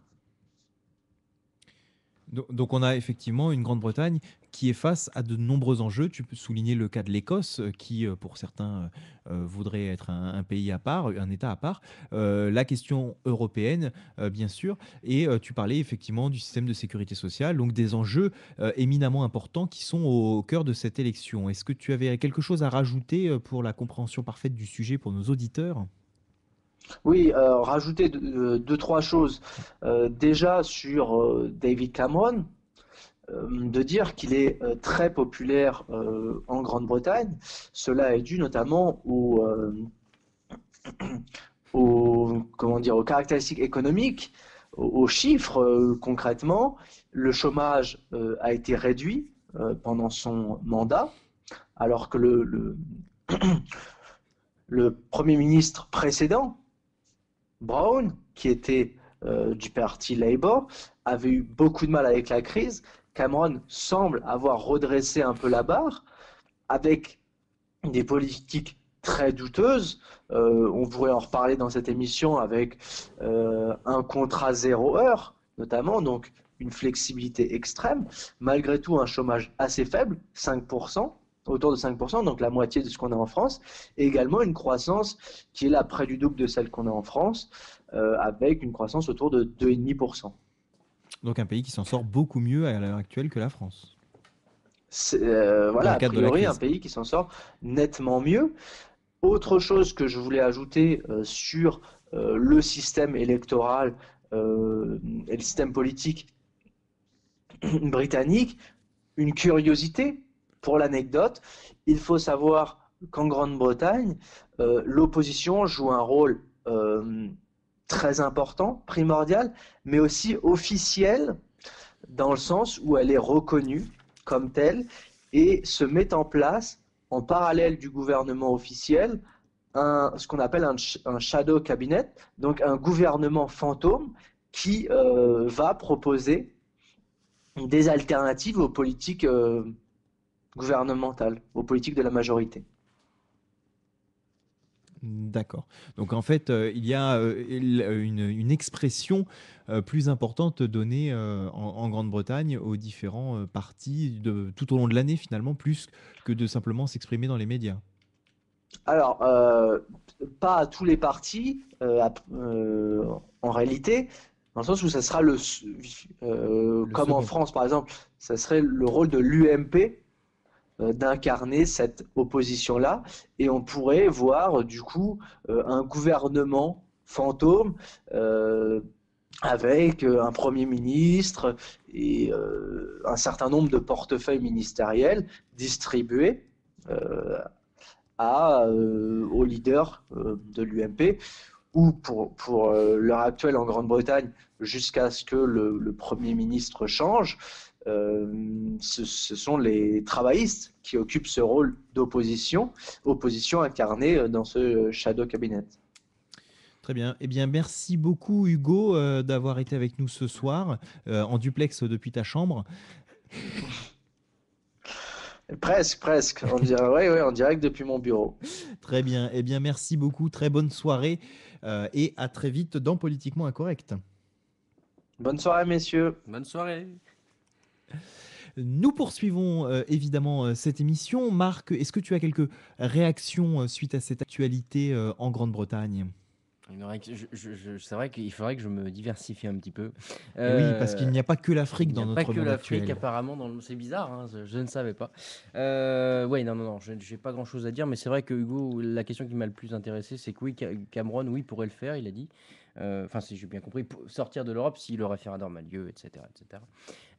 donc, on a effectivement une Grande-Bretagne qui est face à de nombreux enjeux. Tu peux souligner le cas de l'Écosse, euh, qui euh, pour certains euh, voudrait être un, pays à part, un État à part. la question européenne, bien sûr. Et tu parlais effectivement du système de sécurité sociale, donc des enjeux éminemment importants qui sont au cœur de cette élection. Est-ce que tu avais quelque chose à rajouter pour la compréhension parfaite du sujet pour nos auditeurs oui, euh, rajouter euh, deux, trois choses. Euh, déjà sur David Cameron, de dire qu'il est très populaire en Grande-Bretagne. Cela est dû notamment aux comment dire, aux caractéristiques économiques, aux, chiffres concrètement. Le chômage a été réduit pendant son mandat, alors que le, le Premier ministre précédent, Brown, qui était euh, du parti Labour, avait eu beaucoup de mal avec la crise. Cameron semble avoir redressé un peu la barre avec des politiques très douteuses. Euh, on pourrait en reparler dans cette émission avec euh, un contrat zéro heure, notamment, donc une flexibilité extrême. Malgré tout, un chômage assez faible, 5% autour de 5%, donc la moitié de ce qu'on a en France, et également une croissance qui est là près du double de celle qu'on a en France, euh, avec une croissance autour de 2,5%. Donc un pays qui s'en sort beaucoup mieux à l'heure actuelle que la France. c'est euh, voilà, a un pays qui s'en sort nettement mieux. Autre chose que je voulais ajouter euh, sur le système électoral et le système politique britannique, une curiosité, pour l'anecdote, il faut savoir qu'en Grande-Bretagne, euh, l'opposition joue un rôle euh, très important, primordial, mais aussi officiel, dans le sens où elle est reconnue comme telle et se met en place, en parallèle du gouvernement officiel, un, ce qu'on appelle un, shadow cabinet, donc un gouvernement fantôme qui euh, va proposer des alternatives aux politiques gouvernementale, aux politiques de la majorité. D'accord. Donc en fait, euh, il y a euh, euh, une, expression plus importante donnée en, Grande-Bretagne aux différents partis tout au long de l'année finalement, plus que de simplement s'exprimer dans les médias. Alors, pas à tous les partis en réalité, dans le sens où ça sera le, comme en France par exemple, ça serait le rôle de l'UMP, euh, d'incarner cette opposition-là, et on pourrait voir du coup euh, un gouvernement fantôme euh, avec un Premier ministre et un certain nombre de portefeuilles ministériels distribués à, aux leaders de l'UMP ou pour, l'heure actuelle en Grande-Bretagne jusqu'à ce que le, Premier ministre change, euh, ce, sont les travaillistes qui occupent ce rôle d'opposition, opposition incarnée dans ce shadow cabinet. Très bien. Eh bien, merci beaucoup Hugo euh, d'avoir été avec nous ce soir euh, en duplex depuis ta chambre. Presque, presque. On dirait, ouais, en direct depuis mon bureau. Très bien. Eh bien, merci beaucoup. Très bonne soirée et à très vite dans Politiquement Incorrect. Bonne soirée, messieurs. Bonne soirée. Nous poursuivons euh, évidemment euh, cette émission. Marc, est-ce que tu as quelques réactions euh, suite à cette actualité en Grande-Bretagne c'est vrai qu'il faudrait que je me diversifie un petit peu. oui, parce qu'il n'y a pas que l'Afrique dans notre monde Pas que l'Afrique, apparemment. C'est bizarre, hein, je, ne savais pas. oui, non, non, non, je n'ai pas grand-chose à dire, mais c'est vrai que Hugo, la question qui m'a le plus intéressé, c'est que oui, Cameron, oui, pourrait le faire, il a dit. Euh, enfin si j'ai bien compris, sortir de l'Europe si le référendum a lieu, etc.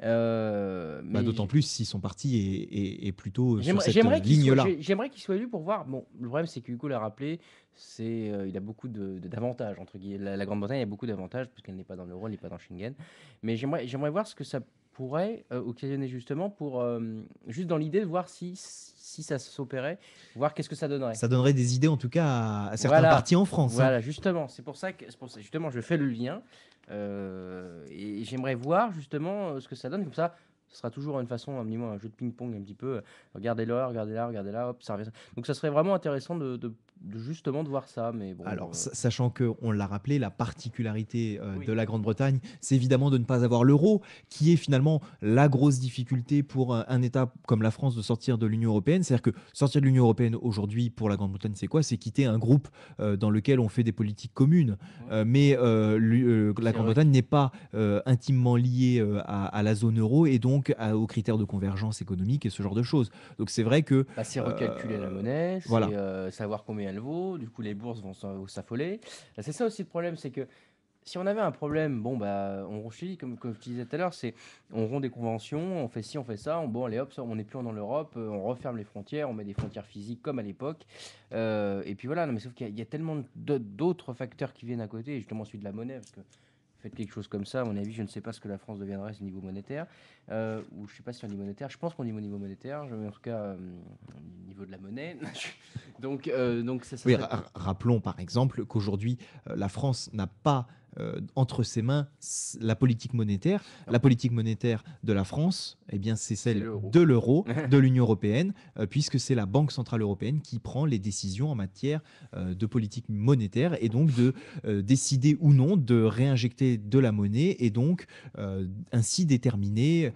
Euh, bah, d'autant plus si son parti est, plutôt euh, sur cette ligne-là. J'aimerais qu'il soit élu pour voir. Bon, le problème c'est que Hugo l'a rappelé, c'est il a beaucoup d'avantages entre guillemets. La, Grande-Bretagne a beaucoup d'avantages parce qu'elle n'est pas dans l'euro, elle n'est pas dans Schengen. Mais j'aimerais voir ce que ça pourrait occasionner justement pour juste dans l'idée de voir si si ça s'opérait, voir qu'est-ce que ça donnerait. Ça donnerait des idées en tout cas à, à certains partis en France. Hein. Voilà, justement, c'est pour ça que justement je fais le lien euh, et j'aimerais voir justement euh, ce que ça donne comme ça. Ce sera toujours une façon, un, un jeu de ping-pong un petit peu. Euh, regardez-là, regardez-là, regardez-là, hop, ça Donc ça serait vraiment intéressant de justement de voir ça. Mais Alors, euh, sachant que on l'a rappelé, la particularité euh, de la Grande-Bretagne, c'est évidemment de ne pas avoir l'euro, qui est finalement la grosse difficulté pour euh, un, État comme la France de sortir de l'Union européenne. C'est-à-dire que sortir de l'Union européenne aujourd'hui pour la Grande-Bretagne, c'est quoi C'est quitter un groupe dans lequel on fait des politiques communes. mais la Grande-Bretagne n'est pas intimement liée à, la zone euro et donc aux critères de convergence économique et ce genre de choses. Donc c'est vrai que bah, c'est recalculer la monnaie, voilà. savoir combien vaut, du coup les bourses vont s'affoler. C'est ça aussi le problème, c'est que si on avait un problème, bon, bah, on rochit, comme, comme je disais tout à l'heure, c'est on rompt des conventions, on fait ci, on fait ça, on, bon, allez hop, on n'est plus dans l'Europe, euh, on referme les frontières, on met des frontières physiques comme à l'époque. Euh, et puis voilà, non, mais sauf qu'il y, y, a tellement d'autres facteurs qui viennent à côté, justement celui de la monnaie, parce que quelque chose comme ça, à mon avis, je ne sais pas ce que la France deviendrait au niveau monétaire, euh, ou je ne sais pas si on dit monétaire, je pense qu'on dit au niveau monétaire, je mets en tout cas euh, niveau de la monnaie. donc, euh, donc ça, Rappelons par exemple qu'aujourd'hui, la France n'a pas euh, entre ses mains la politique monétaire. Ah la politique monétaire de la France, eh bien, c'est celle de l'euro, de l'Union européenne, euh, puisque c'est la Banque centrale européenne qui prend les décisions en matière euh, de politique monétaire et donc de décider ou non de réinjecter de la monnaie et donc ainsi déterminer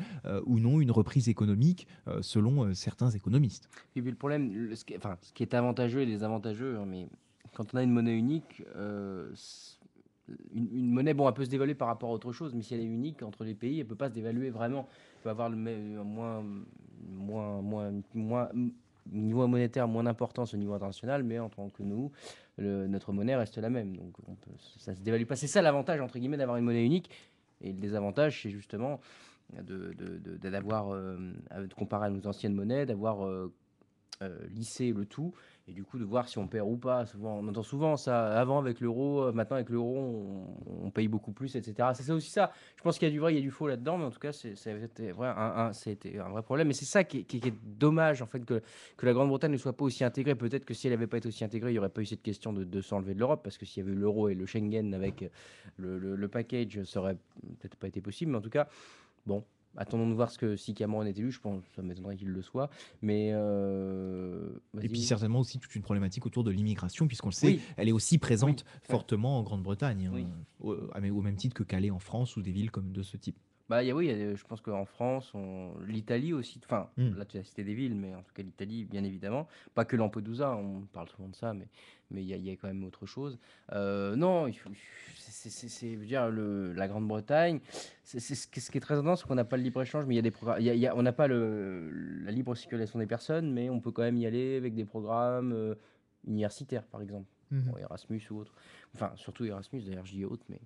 ou non une reprise économique selon certains économistes. Et le problème, ce, qui, enfin, ce qui est avantageux et désavantageux, hein, mais quand on a une monnaie unique, une, monnaie, bon, elle peut se dévaluer par rapport à autre chose, mais si elle est unique entre les pays, elle peut pas se dévaluer vraiment. Elle peut avoir le euh, moins, moins, moins, moins niveau monétaire moins d'importance au niveau international, mais en tant que nous, notre monnaie reste la même. Donc on peut, ça se dévalue pas. C'est ça l'avantage, entre guillemets, d'avoir une monnaie unique. Et le désavantage, c'est justement de, d'avoir, de, euh, à nos anciennes monnaies, d'avoir euh, lissé le tout et du coup de voir si on perd ou pas. Souvent, on entend souvent ça avant avec l'euro, euh, maintenant avec l'euro, on, paye beaucoup plus, etc. C'est ça aussi ça. Je pense qu'il y a du vrai, il y a du faux là-dedans, mais en tout cas, c'était vrai, un, c'était un vrai problème. Et c'est ça qui est, dommage en fait que, que la Grande-Bretagne ne soit pas aussi intégrée. Peut-être que si elle n'avait pas été aussi intégrée, il n'y aurait pas eu cette question de, s'enlever de l'Europe, parce que s'il y avait eu l'euro et le Schengen avec le, le package, ça aurait peut-être pas été possible. Mais en tout cas, bon, attendons de voir ce que si Cameron est élu, je pense, ça m'étonnerait qu'il le soit. Mais euh, et puis certainement aussi toute une problématique autour de l'immigration, puisqu'on le sait, elle est aussi présente fortement en Grande-Bretagne, hein, au, au, même titre que Calais en France ou des villes comme de ce type. Bah, oui, je pense qu'en France, l'Italie aussi, enfin, hmm. là tu as cité des villes, mais en tout cas l'Italie, bien évidemment. Pas que Lampedusa, on parle souvent de ça, mais mais il y a, quand même autre chose. Euh, non, c'est, dire, la Grande-Bretagne, ce qui est très intense, c'est qu'on n'a pas le libre-échange, mais il y a des on n'a pas la libre circulation des personnes, mais on peut quand même y aller avec des programmes euh, universitaires, par exemple, mmh Erasmus ou autre. Enfin, surtout Erasmus, d'ailleurs, j'y ai haute, mais.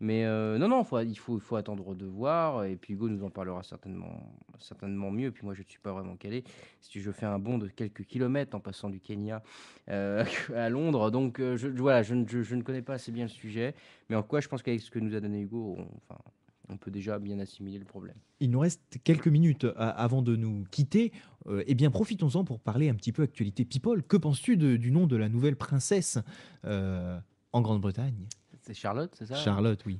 Mais euh, non, non, faut, il faut, faut attendre de voir. Et puis Hugo nous en parlera certainement, certainement mieux. Puis moi, je ne suis pas vraiment calé. Si je fais un bond de quelques kilomètres en passant du Kenya euh, à Londres, donc euh, je, voilà, je, je, ne connais pas assez bien le sujet. Mais en quoi, je pense qu'avec ce que nous a donné Hugo, on, enfin, on peut déjà bien assimiler le problème. Il nous reste quelques minutes avant de nous quitter. et eh bien, profitons-en pour parler un petit peu actualité people. Que penses-tu du nom de la nouvelle princesse en Grande-Bretagne c'est Charlotte, c'est ça Charlotte, oui.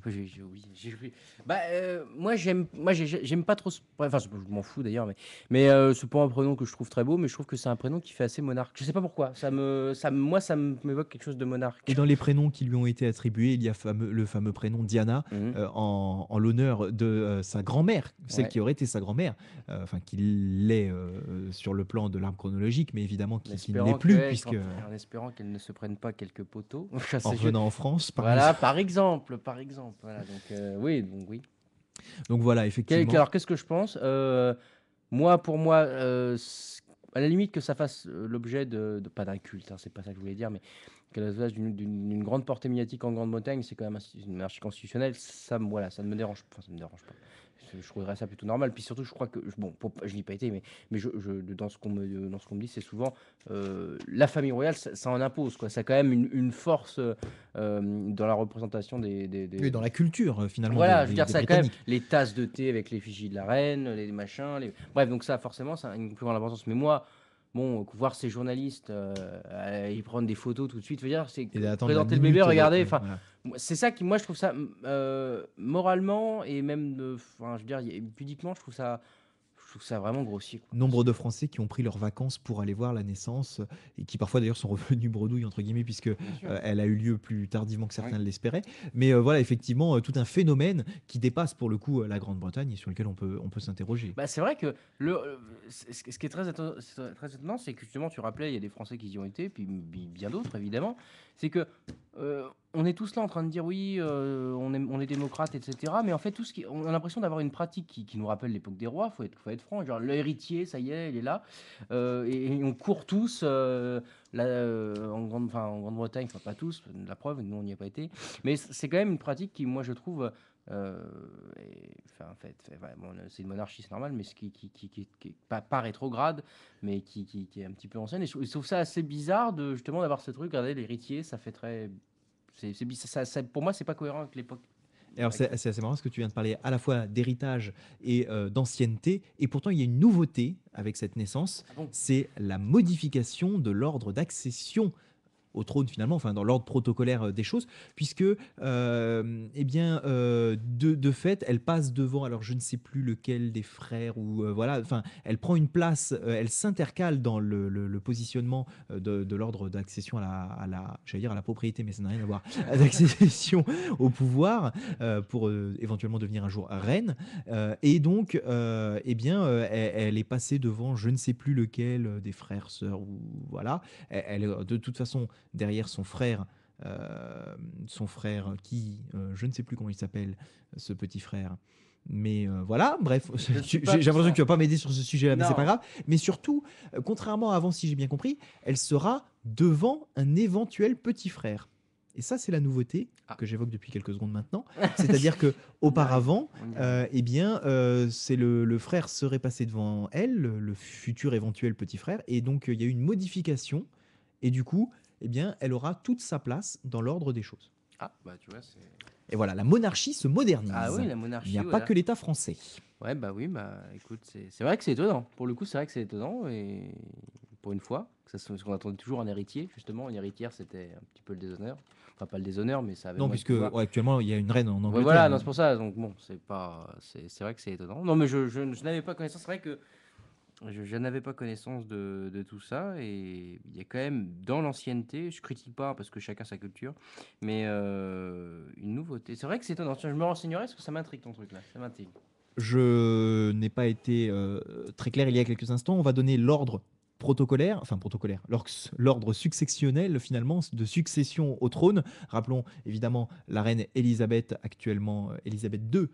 bah, euh, moi, j'aime, moi, j'aime pas trop. Ce... Enfin, je m'en fous d'ailleurs, mais, mais euh, c'est pas un prénom que je trouve très beau, mais je trouve que c'est un prénom qui fait assez monarque. Je sais pas pourquoi. Ça me, ça, moi, ça m'évoque quelque chose de monarque. Et dans les prénoms qui lui ont été attribués, il y a fameux, le fameux prénom Diana mmh. euh, en, l'honneur de euh, sa grand-mère, celle qui aurait été sa grand-mère, enfin qui l'est sur le plan de l'arbre chronologique, mais évidemment qui, ne l'est plus, puisque en espérant qu'elle ne se prenne pas quelques poteaux. en venant en France, par exemple par exemple, par exemple. Voilà, donc, euh, oui, donc oui. Donc voilà, effectivement. alors qu'est-ce que je pense euh, Moi, pour moi, euh, à la limite que ça fasse l'objet de, pas d'un culte, hein, c'est pas ça que je voulais dire, mais que ça fasse d'une grande portée médiatique en Grande-Bretagne, c'est quand même une marche constitutionnelle. Ça, voilà, ça ne me dérange, ça me dérange pas je trouverais ça plutôt normal. Puis surtout, je crois que, bon, je n'y ai pas été, mais, mais je, dans ce qu'on me, dans ce qu'on me dit, c'est souvent euh, la famille royale, ça, en impose, quoi. Ça a quand même une, force euh, dans la représentation des, Oui, dans la culture, euh, finalement. Voilà, je veux dire, ça a quand même les tasses de thé avec l'effigie de la reine, les machins. Les... Bref, donc ça, forcément, ça a une plus grande importance. Mais moi, bon, voir ces journalistes, ils prennent des photos tout de suite, veux dire, c'est présenter le bébé, regardez, enfin, c'est ça qui, moi, je trouve ça euh, moralement et même, enfin, je veux dire, pudiquement, je trouve ça, je trouve ça vraiment grossier. Nombre de Français qui ont pris leurs vacances pour aller voir la naissance euh, et qui parfois d'ailleurs sont revenus bredouilles entre guillemets puisque euh, elle a eu lieu plus tardivement que certains l'espéraient. Mais voilà effectivement tout un phénomène qui dépasse pour le coup la Grande-Bretagne et sur lequel on peut on peut s'interroger. Bah, c'est vrai que le, ce qui est très, étonnant, c'est que justement, tu rappelais, il y a des Français qui y ont été, puis bien d'autres, évidemment. C'est que euh, on est tous là en train de dire oui, euh, on, est, on, est, démocrate, etc. Mais en fait, tout ce qui, on a l'impression d'avoir une pratique qui, nous rappelle l'époque des rois. Faut être, faut être franc. Genre l'héritier, ça y est, il est là, euh, et, on court tous en grande, en Grande-Bretagne, enfin pas tous. La preuve, nous on n'y a pas été. Mais c'est quand même une pratique qui, moi, je trouve euh, et, enfin, en fait, c'est une monarchie, c'est normal, mais ce qui, qui, pas, pas, rétrograde, mais qui, est un petit peu ancienne. Et je, trouve ça assez bizarre de justement d'avoir ce truc. Regardez, l'héritier, ça fait très. pour moi, c'est pas cohérent avec l'époque. Alors c'est assez marrant ce que tu viens de parler à la fois d'héritage et euh, d'ancienneté, et pourtant il y a une nouveauté avec cette naissance, ah c'est la modification de l'ordre d'accession au trône finalement, enfin dans l'ordre protocolaire euh, des choses, puisque euh, eh bien euh, de, de, fait, elle passe devant, alors je ne sais plus lequel des frères ou euh, voilà, enfin elle prend une place, elle s'intercale dans le, positionnement de, l'ordre d'accession à la, la j'allais dire à la propriété, mais ça n'a rien à voir, d'accession au pouvoir pour éventuellement devenir un jour reine, et donc eh bien elle, est passée devant, je ne sais plus lequel des frères, sœurs ou voilà, elle, elle de toute façon derrière son frère, euh, son frère qui, euh, je ne sais plus comment il s'appelle, ce petit frère. Mais euh, voilà, bref, j'ai l'impression que tu vas pas m'aider sur ce sujet-là, mais c'est pas grave. Mais surtout, contrairement à avant, si j'ai bien compris, elle sera devant un éventuel petit frère. Et ça, c'est la nouveauté ah. que j'évoque depuis quelques secondes maintenant. C'est-à-dire que auparavant, eh bien, c'est le, frère serait passé devant elle, le, futur éventuel petit frère, et donc il y a eu une modification. Et du coup, eh bien, elle aura toute sa place dans l'ordre des choses. Ah, bah tu vois, c'est. Et voilà, la monarchie se modernise. Ah oui, la monarchie. Il n'y a pas que l'État français. Ouais, bah oui, bah écoute, c'est vrai que c'est étonnant. Pour le coup, c'est vrai que c'est étonnant et pour une fois, parce qu'on attendait toujours un héritier, justement. Une héritière, c'était un petit peu le déshonneur. Enfin, pas le déshonneur, mais ça avait. Non, puisque actuellement, il y a une reine en Angleterre. voilà, c'est pour ça. Donc bon, c'est pas. C'est vrai que c'est étonnant. Non, mais je, je, je n'avais pas connaissance. C'est vrai que je, n'avais pas connaissance de, tout ça et il y a quand même dans l'ancienneté, je critique pas parce que chacun sa culture, mais euh, une nouveauté. C'est vrai que c'est étonnant. Je me renseignerai parce que ça m'intrigue ton truc là, ça m'intrigue. Je n'ai pas été euh, très clair il y a quelques instants. On va donner l'ordre protocolaire, enfin protocolaire, l'ordre successionnel finalement de succession au trône. Rappelons évidemment la reine Elisabeth, actuellement Elisabeth euh, II,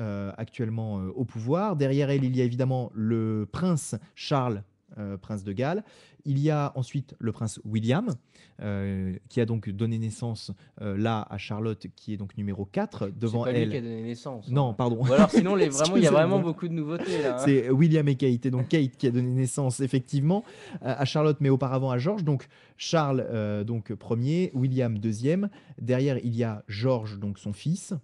euh, actuellement euh, au pouvoir. Derrière elle, il y a évidemment le prince Charles, euh, prince de Galles. Il y a ensuite le prince William, qui a donc donné naissance là à Charlotte, qui est donc numéro 4. Devant pas elle. qui a donné naissance. Hein. Non, pardon. alors sinon, il y a vraiment beaucoup de nouveautés. Hein. C'est William et Kate, et donc Kate qui a donné naissance effectivement à Charlotte, mais auparavant à George. Donc Charles, donc premier, William deuxième. Derrière, il y a George, donc son fils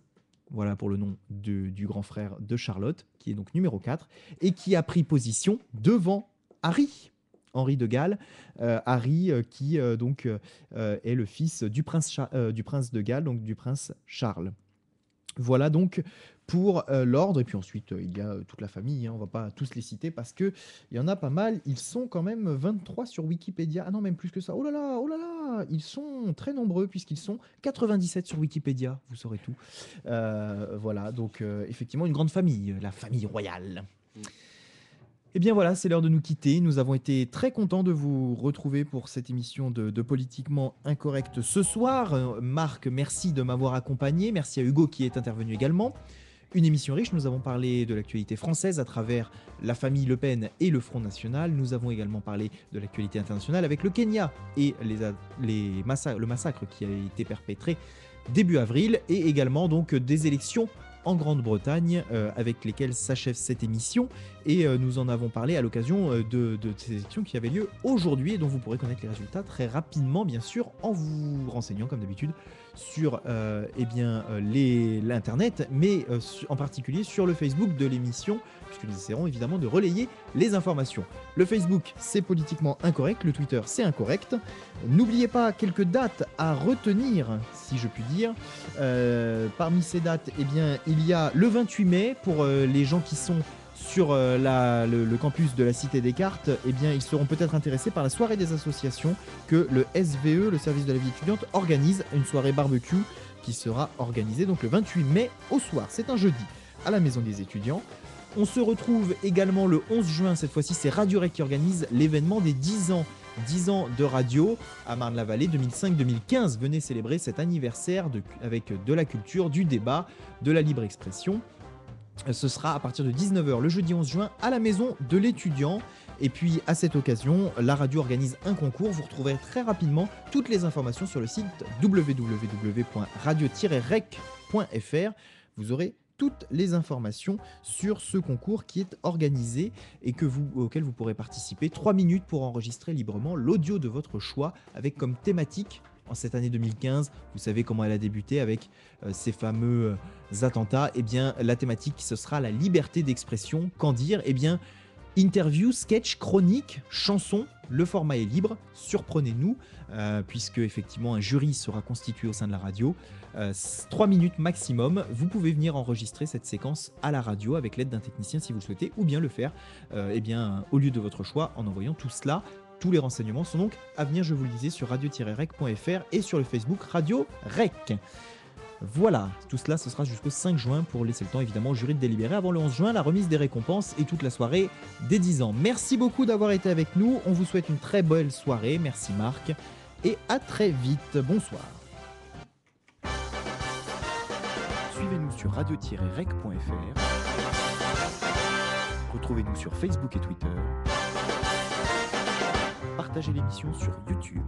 voilà pour le nom du grand frère de Charlotte, qui est donc numéro 4, et qui a pris position devant Harry. Henri de Galles, euh, Harry euh, qui euh, donc est le fils du prince, du prince de Galles, donc du prince Charles. Voilà donc pour euh, l'ordre. Et puis ensuite, euh, il y a euh, toute la famille, hein, on va pas tous les citer parce qu'il y en a pas mal. Ils sont quand même 23 sur Wikipédia. Ah non, même plus que ça. Oh là là, oh là là, ils sont très nombreux puisqu'ils sont 97 sur Wikipédia, vous saurez tout. voilà, donc effectivement, une grande famille, la famille royale. Et eh bien voilà, c'est l'heure de nous quitter. Nous avons été très contents de vous retrouver pour cette émission de, de Politiquement Incorrect ce soir. Marc, merci de m'avoir accompagné. Merci à Hugo qui est intervenu également. Une émission riche, nous avons parlé de l'actualité française à travers la famille Le Pen et le Front National. Nous avons également parlé de l'actualité internationale avec le Kenya et les, les le massacre qui a été perpétré début avril et également donc des élections en Grande-Bretagne euh, avec lesquelles s'achève cette émission et euh, nous en avons parlé à l'occasion euh, de, de, ces élections qui avaient lieu aujourd'hui et dont vous pourrez connaître les résultats très rapidement bien sûr en vous renseignant comme d'habitude sur euh, eh bien, euh, l'Internet, mais euh, en particulier sur le Facebook de l'émission, puisque nous essaierons évidemment de relayer les informations. Le Facebook, c'est politiquement incorrect, le Twitter, c'est incorrect. N'oubliez pas quelques dates à retenir, si je puis dire. parmi ces dates, et eh bien, il y a le 28 mai pour les gens qui sont sur euh, le, campus de la Cité des Cartes, eh bien, ils seront peut-être intéressés par la soirée des associations que le SVE, le service de la vie étudiante, organise, une soirée barbecue qui sera organisée donc le 28 mai au soir. C'est un jeudi à la Maison des étudiants. On se retrouve également le 11 juin, cette fois-ci c'est Radio Rec qui organise l'événement des 10 ans. 10 ans de radio à Marne-la-Vallée 2005-2015. Venez célébrer cet anniversaire avec de la culture, du débat, de la libre expression. Ce sera à partir de 19h le jeudi 11 juin à la maison de l'étudiant. Et puis à cette occasion, la radio organise un concours. Vous retrouverez très rapidement toutes les informations sur le site www.radio-rec.fr. Vous aurez toutes les informations sur ce concours qui est organisé et auquel vous pourrez participer. Trois minutes pour enregistrer librement l'audio de votre choix avec comme thématique en cette année 2015. Vous savez comment elle a débuté avec euh, ces fameux euh, attentats. Eh bien, la thématique, ce sera la liberté d'expression. Qu'en dire Eh bien, interview, sketch, chronique, chanson. Le format est libre, surprenez-nous, euh, puisque effectivement un jury sera constitué au sein de la radio. Trois minutes maximum, vous pouvez venir enregistrer cette séquence à la radio avec l'aide d'un technicien si vous le souhaitez, ou bien le faire eh bien, au lieu de votre choix en envoyant tout cela tous les renseignements sont donc à venir, je vous le disais, sur radio-rec.fr et sur le Facebook Radio Rec. Voilà, tout cela, ce sera jusqu'au 5 juin pour laisser le temps évidemment au jury de délibérer avant le 11 juin la remise des récompenses et toute la soirée des 10 ans. Merci beaucoup d'avoir été avec nous, on vous souhaite une très belle soirée, merci Marc, et à très vite, bonsoir. Suivez-nous sur radio-rec.fr, retrouvez-nous sur Facebook et Twitter partager l'émission sur YouTube.